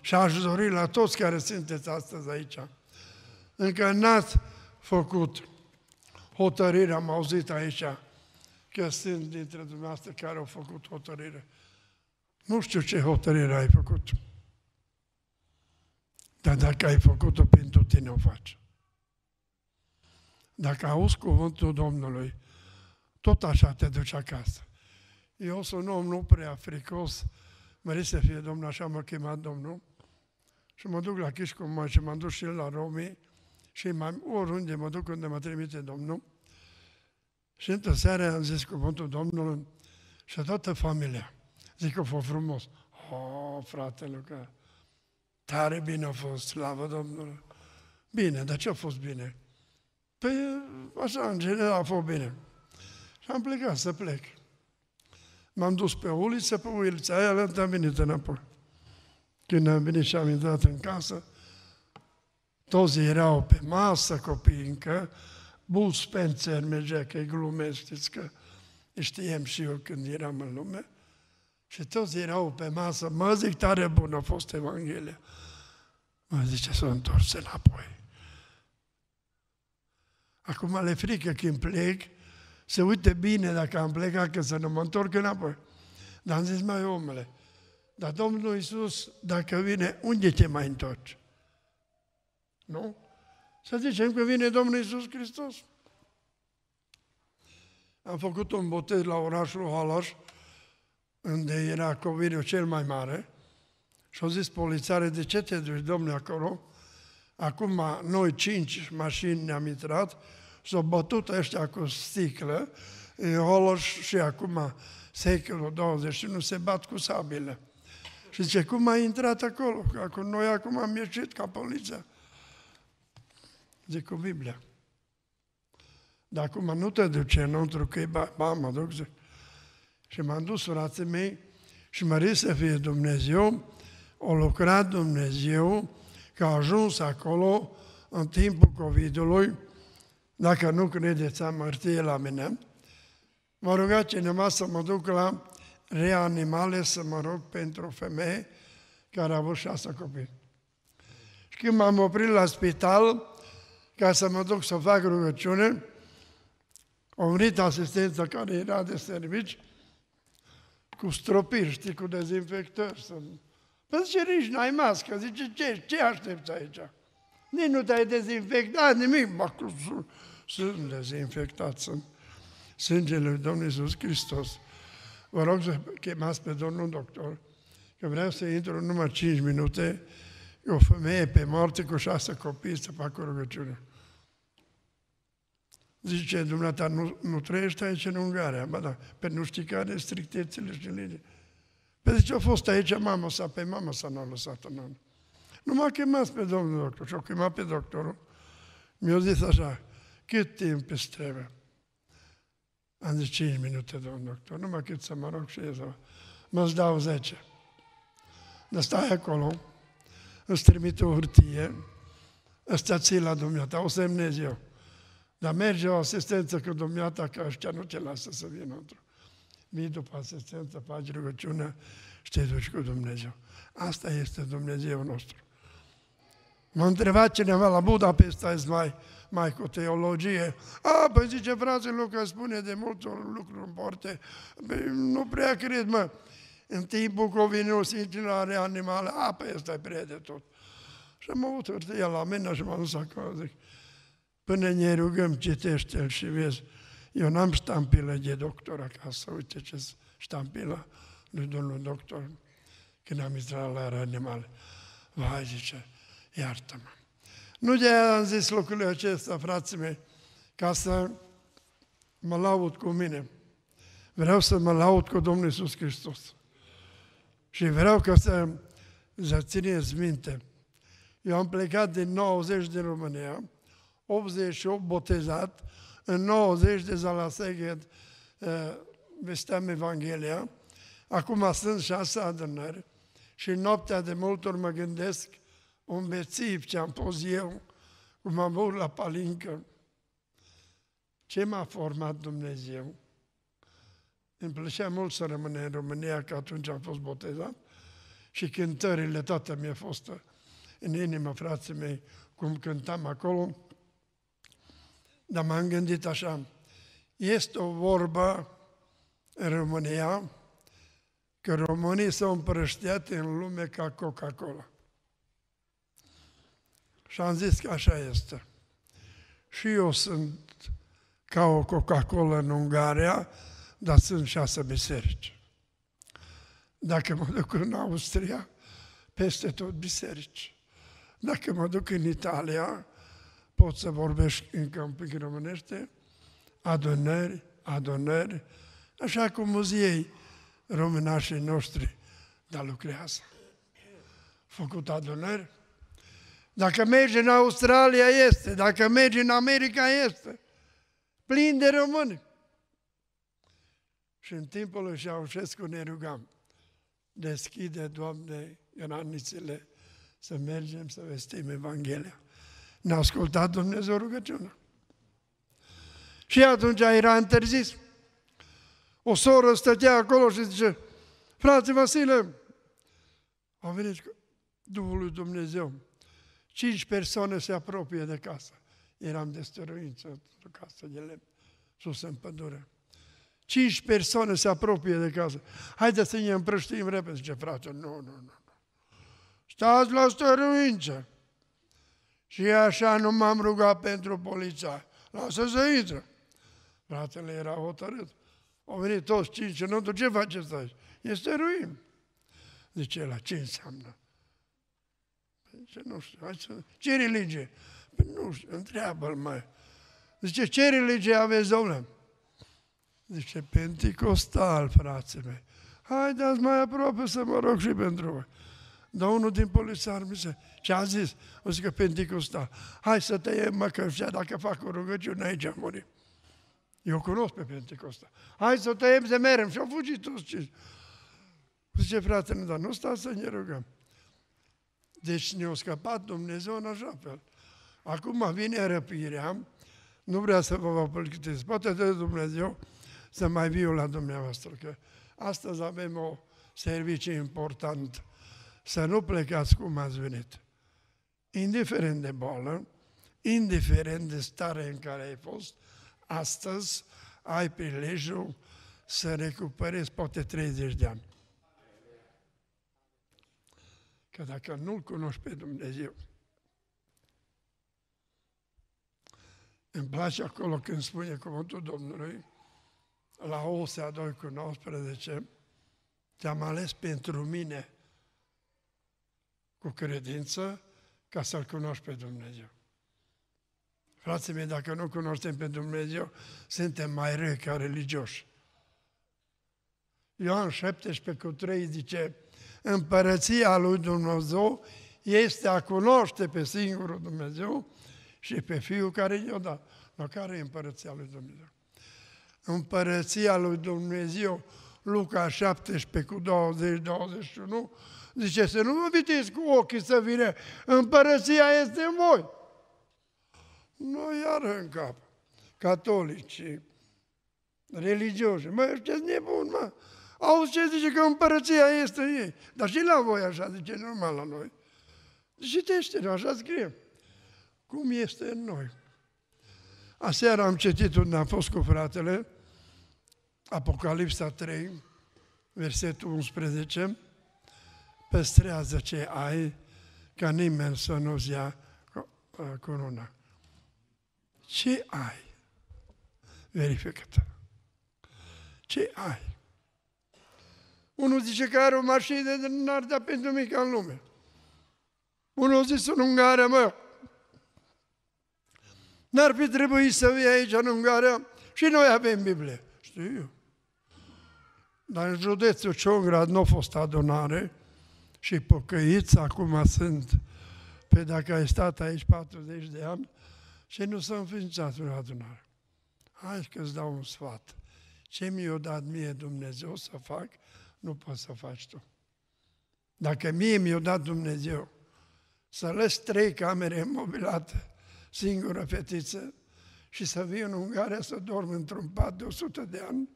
Și aș dori la toți care sunteți astăzi aici, încă n-ați făcut hotărâri, am auzit aici că sunt dintre dumneavoastră care au făcut hotărâre. Nu știu ce hotărâre ai făcut. Dar dacă ai făcut-o pentru tine, o faci. Dacă auzi cuvântul Domnului, tot așa te duci acasă. Eu sunt un om nu prea fricos, mări să fie Domnul, așa m-a chemat Domnul. Și mă duc la Chișcu, mă, și m-am dus și la Romii și mai oriunde mă duc, unde mă trimite Domnul, și într-o seară am zis cuvântul Domnului și toată familia. Zic că a fost frumos. Oh, fratele, că tare bine a fost, slavă Domnului. Bine, dar ce a fost bine? Păi așa, în general a fost bine. Și am plecat să plec. M-am dus pe uliță, pe uliță aia, lent am venit înapoi. Când am venit și am intrat în casă, toți erau pe masă, copii încă, bun Spencer mergea, că e glume, știți că știam și eu când eram în lume. Și toți erau pe masă, mă zic tare bună a fost Evanghelia. Mă zice, să a înapoi. Acum le frică când plec, se uite bine dacă am plecat, că să nu mă întorc înapoi. Dar am zis, mai omule, dar Domnul Iisus, dacă vine, unde te mai întorci? Nu? Să zicem că vine Domnul Isus Hristos. Am făcut un botez la orașul Halaș, unde era covid cel mai mare, și au zis polițare, de ce te duci, domnule, acolo? Acum noi cinci mașini ne-am intrat, s-au bătut ăștia cu sticlă, Holoș și acum secolul 21 se bat cu sabile. Și zice, cum ai intrat acolo? Acum noi acum am ieșit ca poliția zic cu Biblia. Dar acum nu te duce înăuntru că e, ba, ba mă duc, zic. Și m-am dus, frații mei, și mă să fie Dumnezeu, o lucrat Dumnezeu, că a ajuns acolo în timpul COVID-ului, dacă nu credeți, am mărtie la mine, m-a rugat cineva să mă duc la reanimale să mă rog pentru o femeie care a avut șase copii. Și când m-am oprit la spital, ca să mă duc să fac rugăciune, o venit asistența care era de servici, cu stropiri, știi, cu dezinfectări. Să... Păi zice, nici n-ai mască, zice, ce, ce aștepți aici? Nici nu te-ai dezinfectat, nimic, mă, sunt, sunt dezinfectat, sunt sângele lui Domnul Iisus Hristos. Vă rog să chemați pe domnul doctor, că vreau să intru numai 5 minute o femeie pe moarte cu șase copii să facă rugăciune. Zice, dumneata, nu, nu trăiești aici în Ungaria, ba da, pe nu știi care strictețele și lege. Păi zice, a fost aici mama sa, pe mama sa n-a lăsat în anul. Nu m-a chemat pe domnul doctor și-a chemat pe doctorul. Mi-a zis așa, cât timp îți trebuie? Am zis, 5 minute, domnul doctor, numai cât să mă rog și eu să mă dau 10. Dar stai acolo, îți trimite o hârtie, ăsta ții la dumneata, o semnez eu. Dar merge o asistență cu dumneata că ăștia nu te lasă să vină înăuntru. Vii după asistență, faci rugăciune și te duci cu Dumnezeu. Asta este Dumnezeu nostru. M-a întrebat cineva la Budapesta, este mai, mai cu teologie. A, păi zice, frate Luca, spune de mult un lucru în parte. Păi, nu prea cred, mă în timpul covinul sintilare animale, apa este prea de tot. Și am avut hârtia la mine și m-am dus acolo, zic, până ne rugăm, citește-l și vezi, eu n-am ștampilă de doctor acasă, uite ce ștampilă lui domnul doctor când am intrat la animale. Vai, zice, iartă-mă. Nu de aia am zis lucrurile acestea, frații mei, ca să mă laud cu mine. Vreau să mă laud cu Domnul Iisus Hristos. Și vreau ca să, să țineți minte. Eu am plecat din 90 din România, 88 botezat, în 90 de Seghet eh, vesteam Evanghelia, acum sunt șase adunări și noaptea de mult ori mă gândesc un bețiv ce am pus eu, cum am avut la palincă, ce m-a format Dumnezeu? Îmi plăcea mult să rămâne în România, că atunci am fost botezat și cântările tată mi-a fost uh, în inimă, frații mei, cum cântam acolo. Dar m-am gândit așa, este o vorbă în România că românii s-au împrăștiat în lume ca Coca-Cola. Și am zis că așa este. Și eu sunt ca o Coca-Cola în Ungaria, dar sunt șase biserici. Dacă mă duc în Austria, peste tot biserici. Dacă mă duc în Italia, pot să vorbesc încă un pic românește, adunări, adunări, așa cum muzeii românașii noștri, dar lucrează. Făcut adunări. Dacă mergi în Australia, este. Dacă mergi în America, este. Plin de români. Și în timpul lui Ceaușescu ne rugam, deschide, Doamne, granițele, să mergem să vestim Evanghelia. Ne-a ascultat Dumnezeu rugăciunea. Și atunci era interzis. O soră stătea acolo și zice, frate Vasile, a venit Duhul lui Dumnezeu. Cinci persoane se apropie de casă. Eram destăruință într-o casă de lemn, sus în pădure. Cinci persoane se apropie de casă. Haideți să ne împrăștim repede, zice frate. Nu, nu, nu. Stați la stăruință. Și așa nu m-am rugat pentru poliția. Lasă să intră. Fratele era hotărât. Au venit toți cinci tu Ce faceți aici? Este ruim. Zice la ce înseamnă? Păi zice, nu știu. Hai să... Ce religie? Păi nu știu, întreabă-l mai. Zice, ce religie aveți, domnule? Zice, Pentecostal frații mei. Haideți mai aproape să mă rog și pentru voi. Dar unul din polițar mi se, ce a zis? O zic că Pentecostal. Hai să te iem și dacă fac o rugăciune aici am murit. Eu cunosc pe Pentecostal. Hai să iei să merem. Și au fugit toți cinci. Zice, fratele, dar nu sta să ne rugăm. Deci ne-a scăpat Dumnezeu în așa fel. Acum vine răpirea, nu vrea să vă vă plictisesc. Poate de Dumnezeu să mai viu la dumneavoastră, că astăzi avem o serviciu important. Să nu plecați cum ați venit. Indiferent de boală, indiferent de stare în care ai fost, astăzi ai prilejul să recuperezi poate 30 de ani. Că dacă nu-L cunoști pe Dumnezeu, îmi place acolo când spune cuvântul Domnului, la Osea 2 cu 19, te-am ales pentru mine cu credință ca să-L cunoști pe Dumnezeu. Frații mei, dacă nu cunoaștem pe Dumnezeu, suntem mai răi ca religioși. Ioan 17 cu 3 zice, împărăția lui Dumnezeu este a cunoaște pe singurul Dumnezeu și pe Fiul care i a dat. Dar care e împărăția lui Dumnezeu? împărăția lui Dumnezeu, Luca 17 cu 20-21, zice să nu vă vitiți cu ochii să vină, împărăția este în voi. Nu iar în cap, catolici, religioși, mă, ce nebun, mă, auzi ce zice că împărăția este în ei, dar și la voi așa zice, normal la noi. Citește-ne, așa scrie. Cum este în noi? Aseară am citit unde am fost cu fratele, Apocalipsa 3, versetul 11, păstrează ce ai, ca nimeni să nu-ți ia uh, corona. Ce ai? Verifică-te. Ce ai? Unul zice că are o mașină, de n-ar da pentru mica în lume. Unul zice în ungară, mă, N-ar fi trebuit să vii aici în Ungaria și noi avem Biblie. Știu eu. Dar în județul Ciograd nu a fost adunare și păcăiți acum sunt, pe dacă ai stat aici 40 de ani, și nu s-a înființat o adunare. Hai că îți dau un sfat. Ce mi-a dat mie Dumnezeu să fac, nu poți să faci tu. Dacă mie mi-a dat Dumnezeu să lăs trei camere mobilate singură fetiță și să vii în Ungaria să dorm într-un pat de 100 de ani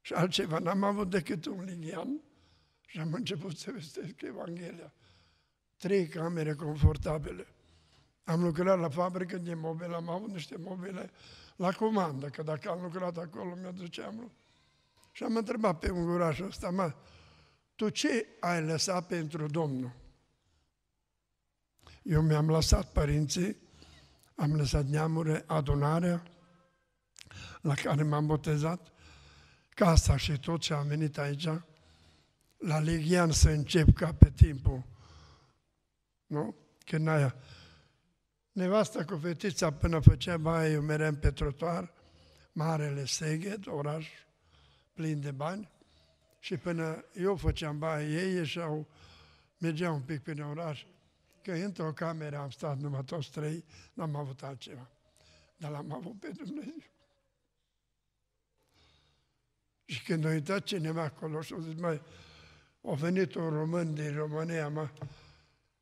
și altceva. N-am avut decât un linian și am început să vestesc Evanghelia. Trei camere confortabile. Am lucrat la fabrică de mobile, am avut niște mobile la comandă, că dacă am lucrat acolo, mi a duceam. Și am întrebat pe ungurașul ăsta, mă, tu ce ai lăsat pentru Domnul? Eu mi-am lăsat părinții am lăsat neamurile, adunarea la care m-am botezat, casa și tot ce am venit aici, la Ligian să încep ca pe timpul, nu? Când aia, nevasta cu fetița până făcea baie, eu meream pe trotuar, marele Seged, oraș plin de bani, și până eu făceam baie, ei ieșeau, mergeau un pic prin oraș, că într-o cameră am stat numai toți trei, n-am avut altceva. Dar l-am avut pe Dumnezeu. Și când a uitat cineva acolo și a zis, mai, a venit un român din România, mă,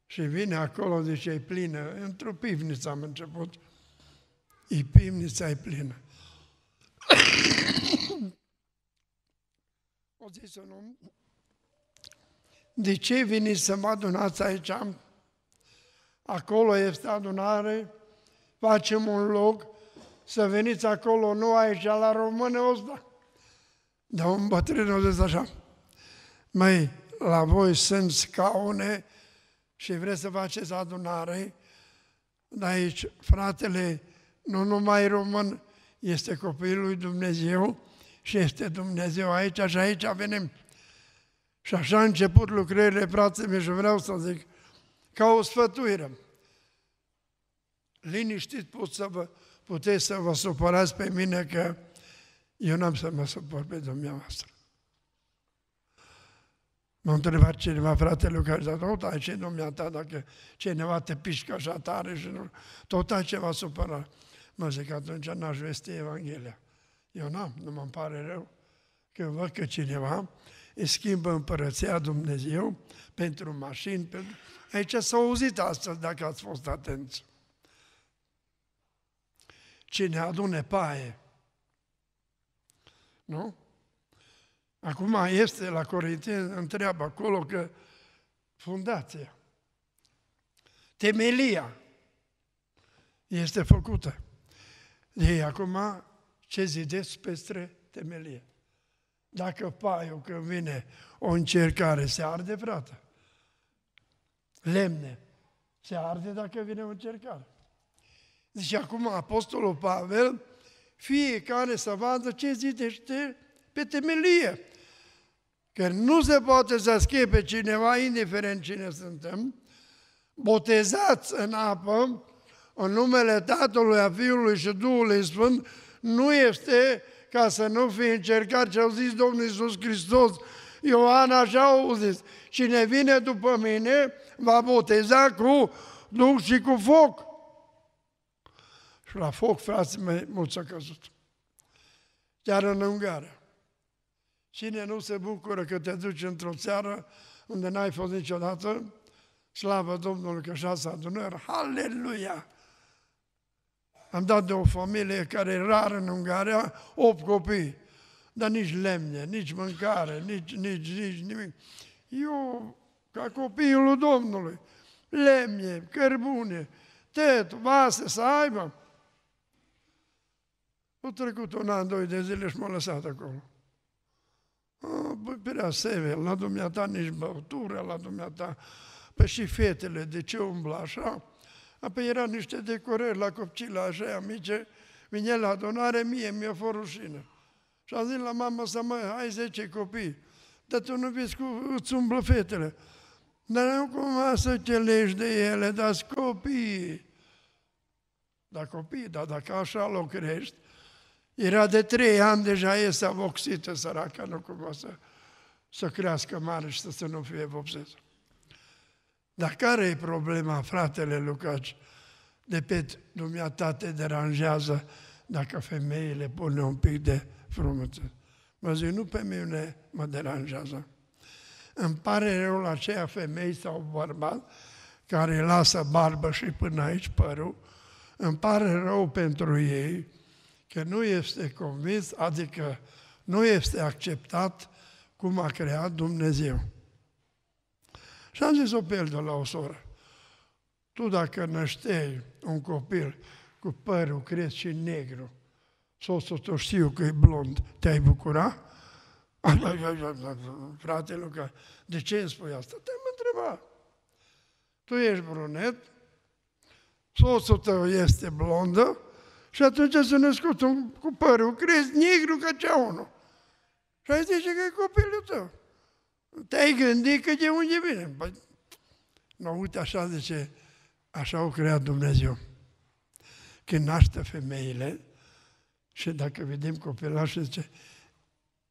și vine acolo, zice, e plină. Într-o pivniță am început. E pivnița e plină. o zis un om, de ce veniți să mă adunați aici? Am acolo este adunare, facem un loc, să veniți acolo, nu aici, la române ăsta. Dar un bătrân o zis așa, măi, la voi sunt scaune și vreți să faceți adunare, dar aici, fratele, nu numai român, este copilul lui Dumnezeu și este Dumnezeu aici și aici venim. Și așa a început lucrările, frate, și vreau să zic, ca o sfătuire. Liniștit pot să vă, puteți să vă supărați pe mine că eu n-am să mă supăr pe dumneavoastră. M-a întrebat cineva, fratele care zice, tot ai ce ta dacă cineva te pișcă așa tare și nu, tot ai ceva supăra. Mă zic, atunci n-aș veste Evanghelia. Eu n-am, nu mă pare rău că văd că cineva îi schimbă împărăția Dumnezeu pentru mașini. Pentru... Aici s-a auzit astăzi, dacă ați fost atenți. Cine adune paie. Nu? Acum este la Corinteni, întreabă acolo că fundația, temelia este făcută. Ei acum ce zidesc peste temelie? Dacă paiul când vine o încercare se arde, frate lemne. Se arde dacă vine o încercare. Zice acum Apostolul Pavel, fiecare să vadă ce zidește pe temelie. Că nu se poate să pe cineva, indiferent cine suntem, botezați în apă, în numele Tatălui, a Fiului și Duhului Sfânt, nu este ca să nu fie încercat ce au zis Domnul Iisus Hristos. Ioan așa au zis, cine vine după mine, va boteza cu Duh și cu foc. Și la foc, frații mei, mulți au căzut. Chiar în Ungaria. Cine nu se bucură că te duci într-o țară unde n-ai fost niciodată, slavă Domnului că șase adunări, haleluia! Am dat de o familie care e rară în Ungaria, opt copii, dar nici lemne, nici mâncare, nici, nici, nici nimic. Eu ca copilul Domnului, lemne, cărbune, tet, vase să aibă. A trecut un an, doi de zile și m-a lăsat acolo. Păi, pirea sever, la dumneata nici băutură, la dumneata, pe păi și fetele, de ce umbla așa? Apoi era niște decorări la copcila așa amice, vine la adunare, mie mi-a fost rușină. Și a zis la mama să mă, ai 10 copii, dar tu nu vezi cum îți umblă fetele. Dar nu cumva să te legi de ele, dar copii, Dar copii, dar dacă așa lucrești, era de trei ani deja este avoxită săraca, nu cumva să, să crească mare și să, să nu fie vopsită. Dar care e problema, fratele Lucaci? De pe dumneata te deranjează dacă femeile pune un pic de frumusețe. Mă zic, nu pe mine mă deranjează. Îmi pare rău la aceea femei sau bărbat care lasă barbă și până aici părul, îmi pare rău pentru ei că nu este convins, adică nu este acceptat cum a creat Dumnezeu. Și am zis-o pildă la o soră, tu dacă năștei un copil cu părul cresc și negru, soțul tău știu că e blond, te-ai bucura? Frate Luca, de ce îmi spui asta? Te-am întrebat. Tu ești brunet, soțul tău este blondă și atunci s-a născut un, cu părul crez negru ca cea unul. Și ai zis că e copilul tău. Te-ai gândit că de unde vine? Păi, nu, uite, așa zice, așa au creat Dumnezeu. Când naște femeile și dacă vedem copilașul, zice,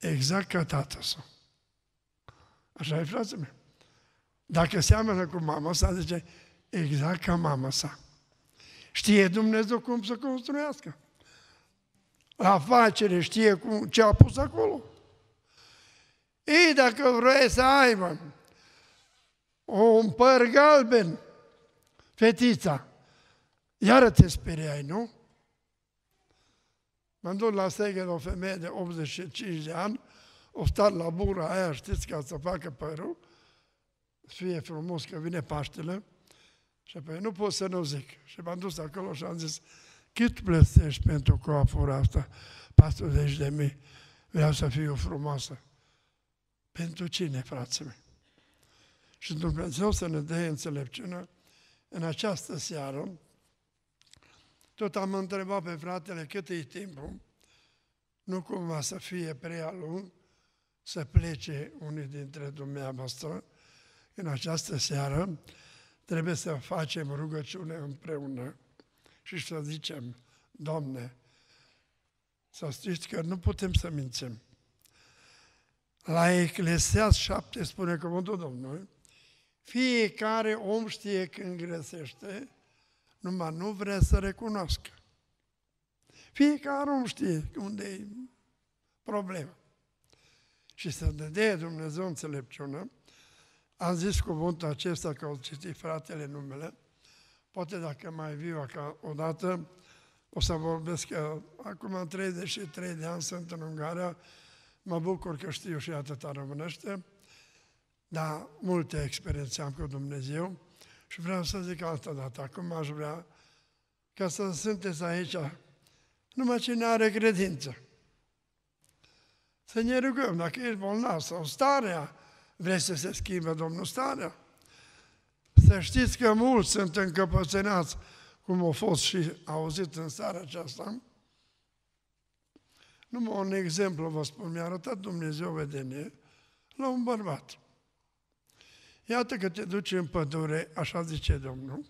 exact ca tată său. Așa e, frate meu. Dacă seamănă cu mama sa, zice, exact ca mama sa. Știe Dumnezeu cum să construiască. La afacere știe cum, ce a pus acolo. Ei, dacă vrei să aibă un păr galben, fetița, iară te speriai, nu? M-am dus la Segel o femeie de 85 de ani, o stat la bura aia, știți, ca să facă părul, să fie frumos că vine Paștele, și apoi nu pot să nu zic. Și m-am dus acolo și am zis, cât plătești pentru coafura asta? 40 de mii. Vreau să fiu frumoasă. Pentru cine, frații mei? Și Dumnezeu să ne dea înțelepciune în această seară, tot am întrebat pe fratele cât e timpul, nu cumva să fie prea lung, să plece unii dintre dumneavoastră în această seară, trebuie să facem rugăciune împreună și să zicem, Doamne, să știți că nu putem să mințim. La Eclesias 7 spune cuvântul Domnului, fiecare om știe când gresește numai nu vrea să recunoască. Fiecare om știe unde e problema. Și să dădea Dumnezeu înțelepciună, am zis cuvântul acesta că o citi fratele numele, poate dacă mai viu odată, o să vorbesc că acum 33 de ani sunt în Ungaria, mă bucur că știu și atâta românește, dar multe experiențe am cu Dumnezeu, și vreau să zic altă dată, acum aș vrea ca să sunteți aici numai cine are credință. Să ne rugăm, dacă ești bolnav sau starea, vrei să se schimbe, Domnul, starea? Să știți că mulți sunt încăpățenați, cum au fost și auzit în starea aceasta. Numai un exemplu vă spun, mi-a arătat Dumnezeu vedenie la un bărbat. Iată că te duci în pădure, așa zice Domnul,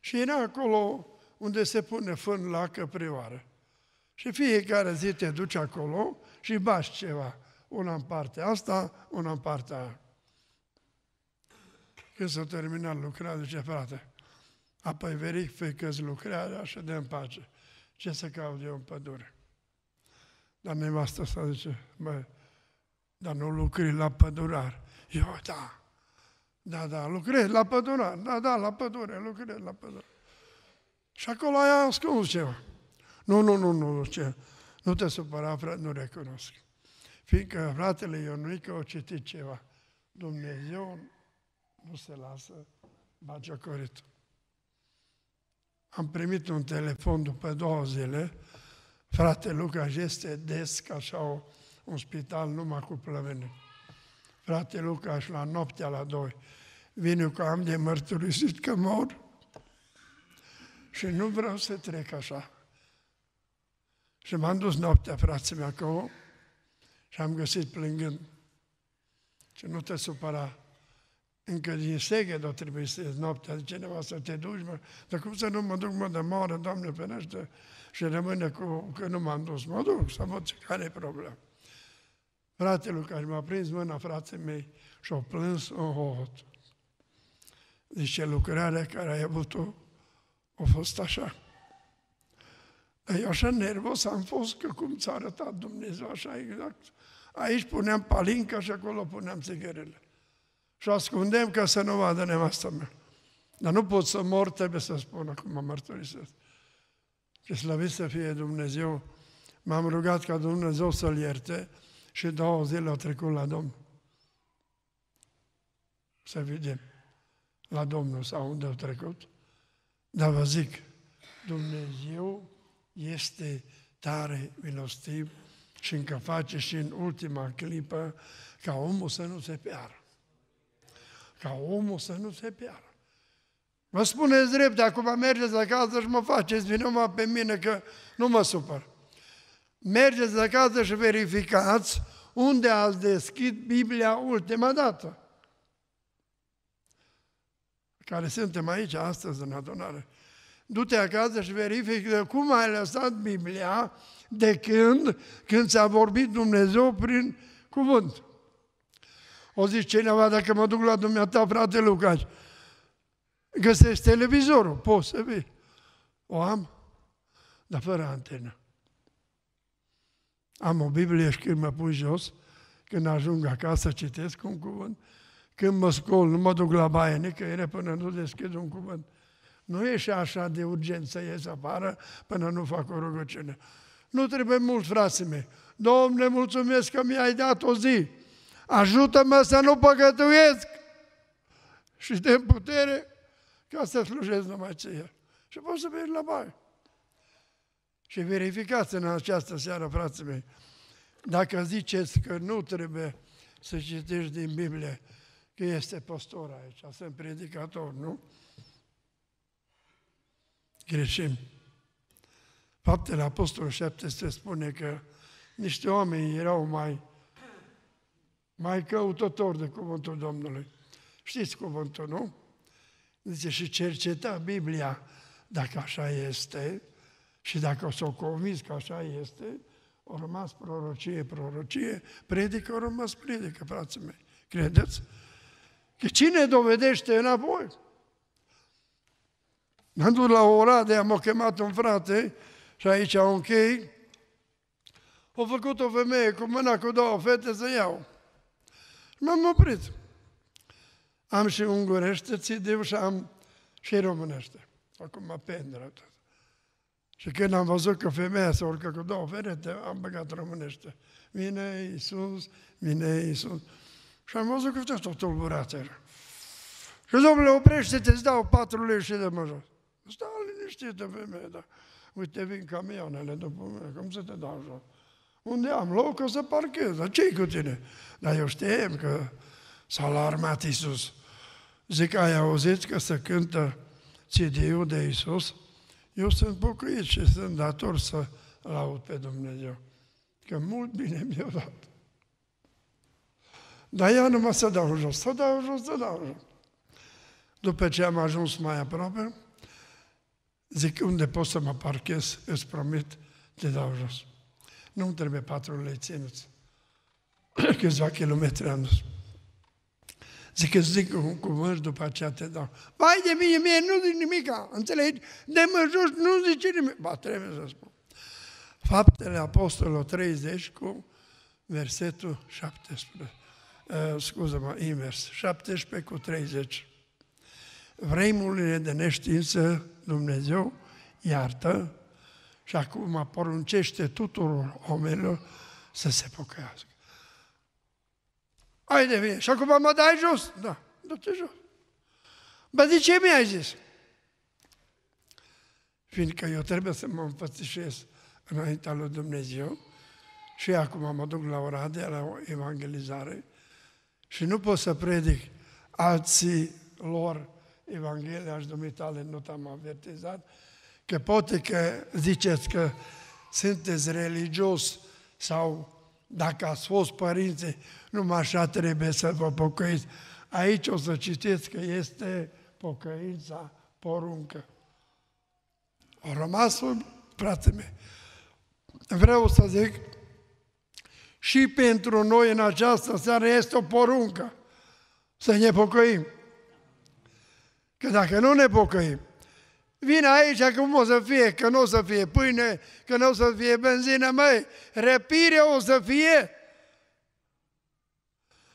și era acolo unde se pune fân la căprioară. Și fiecare zi te duci acolo și bași ceva. Una în partea asta, una în partea aia. Când s-a terminat lucrarea, zice, frate, apoi verific că-ți lucrarea și de în pace. Ce să caut eu în pădure? Dar nevastă să zice, băi, dar nu lucri la pădurar. Eu, da, da, da, lucrez la pădure. Da, da, la pădure, lucrez la pădure. Și acolo ai ascuns ceva. Nu, nu, nu, nu, ce, nu te supăra, frate, nu recunosc. Fiindcă fratele Ionuică o citit ceva. Dumnezeu nu se lasă bagiocorit. Am primit un telefon după două zile, frate Luca este des ca așa o, un spital numai cu plăvene. Frate Luca și la noaptea la doi, vine cu am de mărturisit că mor și nu vreau să trec așa. Și m-am dus noaptea, frații mei, acolo și am găsit plângând. Și nu te supăra, încă din seghe o trebuie să ieși noaptea, de cineva să te duci, mă. dar cum să nu mă duc, mă, de moară, Doamne, ferește, și rămâne cu, că nu m-am dus, mă duc să văd care e problema. Fratele Luca, m-a prins mâna frații mei și o plâns un hohot. Zice, lucrarea care ai avut-o a fost așa. eu așa nervos am fost că cum ți-a arătat Dumnezeu așa exact. Aici puneam palinca și acolo puneam țigările. Și ascundem ca să nu vadă nevastă mea. Dar nu pot să mor, trebuie să spun acum, mă mărturisesc. Și slăvit să fie Dumnezeu, m-am rugat ca Dumnezeu să-l ierte și două zile au trecut la Domnul. Să vedem la Domnul sau unde au trecut, dar vă zic, Dumnezeu este tare milostiv și încă face și în ultima clipă ca omul să nu se piară. Ca omul să nu se piară. Vă spuneți drept, acum mergeți acasă și mă faceți vinoma pe mine că nu mă supăr. Mergeți acasă și verificați unde ați deschis Biblia ultima dată care suntem aici astăzi în adunare, du-te acasă și verifică cum ai lăsat Biblia de când, când s a vorbit Dumnezeu prin cuvânt. O zici cineva, dacă mă duc la dumneata, frate Lucaș, găsești televizorul, poți să vii. O am, dar fără antenă. Am o Biblie și când mă pun jos, când ajung acasă, citesc un cuvânt, când mă scol, nu mă duc la baie nicăieri până nu deschid un cuvânt. Nu și așa de urgență, ies afară până nu fac o rugăciune. Nu trebuie mult, frații mei. Domne, mulțumesc că mi-ai dat o zi. Ajută-mă să nu păcătuiesc. Și de putere ca să slujesc numai ție. Și poți să mergi la baie. Și verificați în această seară, frații mei, dacă ziceți că nu trebuie să citești din Biblie, că este pastor aici, sunt predicator, nu? Greșim. Faptele Apostolului se spune că niște oameni erau mai, mai căutători de cuvântul Domnului. Știți cuvântul, nu? Zice, și cerceta Biblia dacă așa este și dacă o s o convins că așa este, o rămas prorocie, prorocie, predică, o rămas predică, frații mei. Credeți? Că cine dovedește înapoi? M-am dus la Oradea, m-a chemat un frate și aici o închei. A făcut o femeie cu mâna cu două fete să iau. M-am oprit. Am și ungurește, țidiu și am și românește. Acum pe tot. Și când am văzut că femeia se urcă cu două ferete, am băgat românește. Vine Iisus, vine Iisus. Și am văzut că tot tulburat era. Și domnule, oprește-te, îți dau patru lei și de mă jos. Stau liniștită femeie, dar uite, vin camioanele după mine, cum să te dau jos? Unde am loc, o să parchez, dar ce cu tine? Dar eu știam că s-a alarmat Iisus. Zic, ai auzit că se cântă CD-ul de Iisus? Eu sunt bucuit și sunt dator să laud pe Dumnezeu. Că mult bine mi-a dat. Dar ea numai să dau jos, să dau jos, să dau jos. După ce am ajuns mai aproape, zic, unde pot să mă parchez, îți promit, te dau jos. nu trebuie patru lei ținuți. Câțiva kilometri am dus. Zic, îți zic un cuvânt, după aceea te dau. Vai de mine, mie nu zic nimic, înțelegi? De mă jos, nu zice nimic. Ba, trebuie să spun. Faptele Apostolilor 30 cu versetul 17. Eh, scuză-mă, invers, 17 cu 30. Vremurile de neștiință Dumnezeu iartă și acum poruncește tuturor omelor să se pocăiască. Ai de vine. Și acum mă dai jos? Da, du-te jos. Bă, de ce mi-ai zis? Fiindcă eu trebuie să mă înfățișez înaintea lui Dumnezeu și acum mă duc la Oradea, la o evangelizare, și nu pot să predic alții lor Evanghelia și dumitale nu te-am avertizat, că poate că ziceți că sunteți religios sau dacă ați fost părinți, numai așa trebuie să vă pocăiți. Aici o să citiți că este pocăința poruncă. O rămas, frate mei. Vreau să zic și pentru noi în această seară este o poruncă să ne pocăim. Că dacă nu ne pocăim, vine aici că cum o să fie, că nu o să fie pâine, că nu o să fie benzină, mai. răpire o să fie.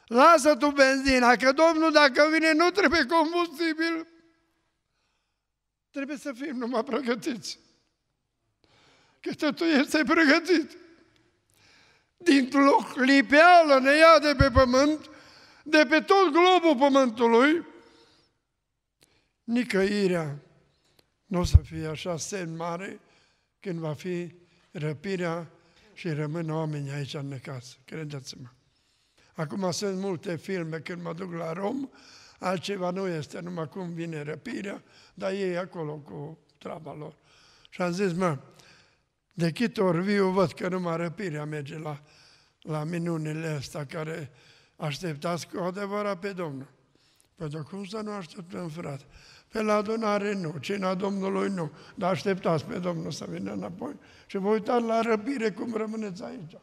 Lasă tu benzina, că Domnul dacă vine nu trebuie combustibil. Trebuie să fim numai pregătiți. Că tu ești pregătit dintr-o clipeală ne ia de pe pământ, de pe tot globul pământului, nicăirea nu o să fie așa semn mare când va fi răpirea și rămân oameni aici în casă. Credeți-mă. Acum sunt multe filme când mă duc la Rom, altceva nu este, numai cum vine răpirea, dar ei acolo cu treaba lor. Și am zis, mă, de câte ori viu, văd că numai răpirea merge la, la minunile astea care așteptați cu adevărat pe Domnul. Păi de cum să nu așteptăm, frate? Pe la adunare nu, cina Domnului nu, dar așteptați pe Domnul să vină înapoi și vă uitați la răpire cum rămâneți aici.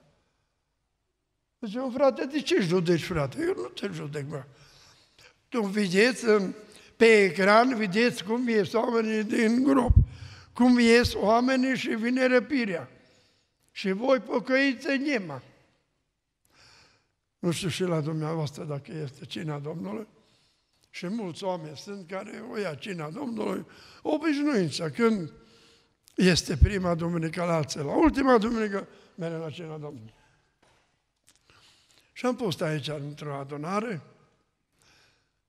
Deci un frate, de ce judeci, frate? Eu nu te judec, mă. Tu vedeți pe ecran, vedeți cum ies oamenii din grup cum ies oamenii și vine răpirea. Și voi păcăiți în inima. Nu știu și la dumneavoastră dacă este cina Domnului. Și mulți oameni sunt care o ia cina Domnului obișnuința. Când este prima duminică la alții, la ultima duminică merg la cina Domnului. Și am fost aici într-o adunare,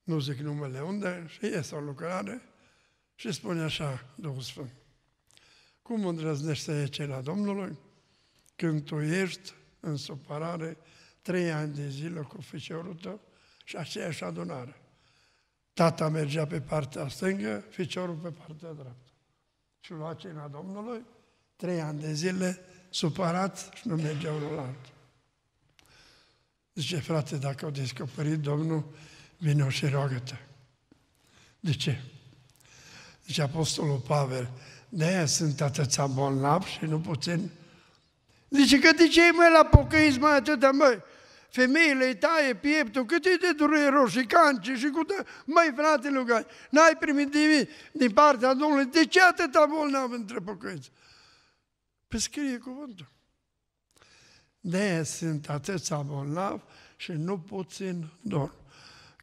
nu zic numele unde, și este o lucrare, și spune așa Duhul Sfânt. Cum îndrăznește să iei Domnului? Când tu ești în supărare trei ani de zile cu ficiorul tău și aceeași adunare. Tata mergea pe partea stângă, ficiorul pe partea dreaptă. Și lua cina Domnului, trei ani de zile, supărat și nu mergea unul altul. Zice, frate, dacă au descoperit Domnul, vine și roagă-te. De ce? Zice Apostolul Pavel, de sunt atâția bolnavi și nu puțin. Zice că de ce mai la pocăiți mai atâta, măi? Femeile îi taie pieptul, cât e de dureros și cancer și cu tă... Măi, frate Lugai, n-ai primit nimic din partea Domnului, de ce atâta bolnav între pocăiți? Pe scrie cuvântul. de sunt atâția bolnavi și nu puțin dorm.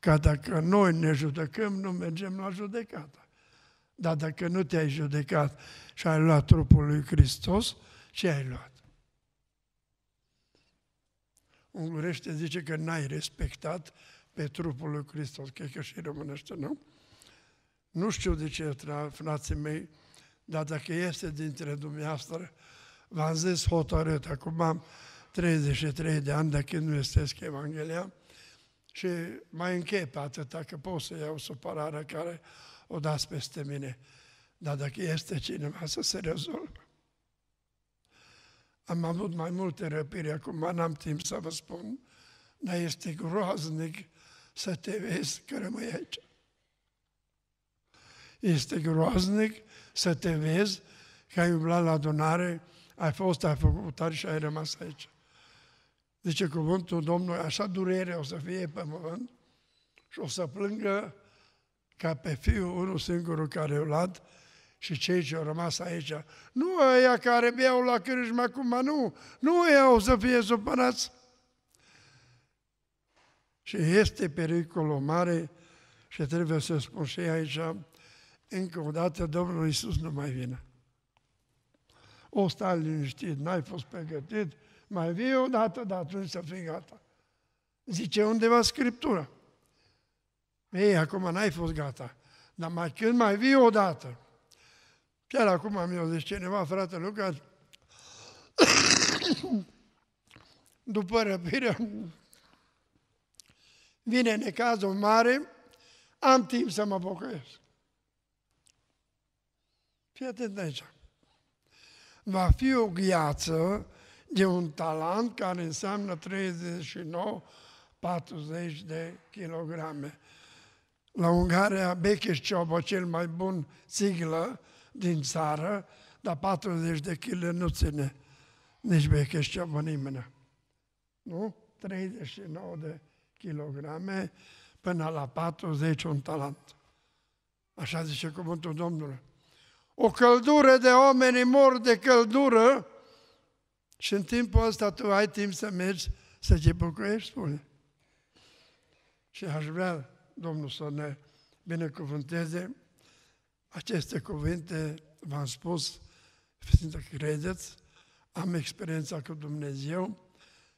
Ca dacă noi ne judecăm, nu mergem la judecată. Dar dacă nu te-ai judecat și ai luat trupul lui Hristos, ce ai luat? Ungurește zice că n-ai respectat pe trupul lui Hristos, cred că și românește, nu? Nu știu de ce, frații mei, dar dacă este dintre dumneavoastră, v-am zis hotărât, acum am 33 de ani de când nu este Evanghelia și mai încheie pe atâta, că pot să iau supărarea care o dați peste mine. Dar dacă este cineva să se rezolvă. Am avut mai multe răpiri, acum n-am timp să vă spun, dar este groaznic să te vezi că rămâi aici. Este groaznic să te vezi că ai umblat la adunare, ai fost, ai făcut tare și ai rămas aici. Deci cuvântul Domnului, așa durere o să fie pe pământ și o să plângă ca pe fiul unul singurul care îl luat și cei ce au rămas aici. Nu aia care beau la cârjmă acum, nu, nu aia o să fie supărați. Și este pericolul mare și trebuie să spun și aici, încă o dată Domnul Iisus nu mai vine. O sta liniștit, n-ai fost pregătit, mai vii o dată, dar atunci să fii gata. Zice undeva Scriptura. Ei, acum n-ai fost gata, dar mai, când mai vii dată? Chiar acum mi-a zis cineva, frate Luca, după răpire, vine necazul mare, am timp să mă pocăiesc. Fii atent aici. Va fi o gheață de un talent care înseamnă 39-40 de kilograme. La Ungaria, Becheșciobo, cel mai bun siglă din țară, dar 40 de kg nu ține nici Becheșciobo nimeni. Nu? 39 de kilograme până la 40 un talent. Așa zice cuvântul Domnului. O căldură de oameni mor de căldură și în timpul ăsta tu ai timp să mergi să te bucurești, spune. Și aș vrea Domnul să ne binecuvânteze. Aceste cuvinte, v-am spus, fiind credeți, am experiența cu Dumnezeu,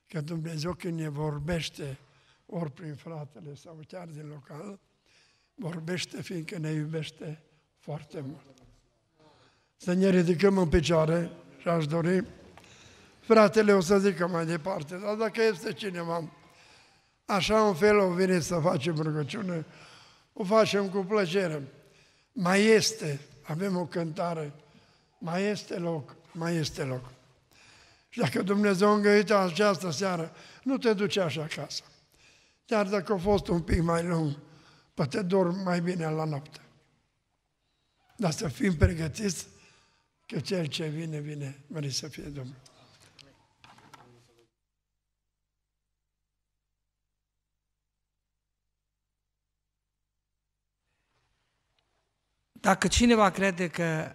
că Dumnezeu când ne vorbește, ori prin fratele sau chiar din local, vorbește fiindcă ne iubește foarte mult. Să ne ridicăm în picioare și aș dori, fratele o să zică mai departe, dar dacă este cineva Așa un fel o vine să facem rugăciune, o facem cu plăcere. Mai este, avem o cântare, mai este loc, mai este loc. Și dacă Dumnezeu a îngăit această seară, nu te duce așa acasă. Chiar dacă a fost un pic mai lung, poate dorm mai bine la noapte. Dar să fim pregătiți că cel ce vine, vine, mări să fie Domnul. Dacă cineva crede că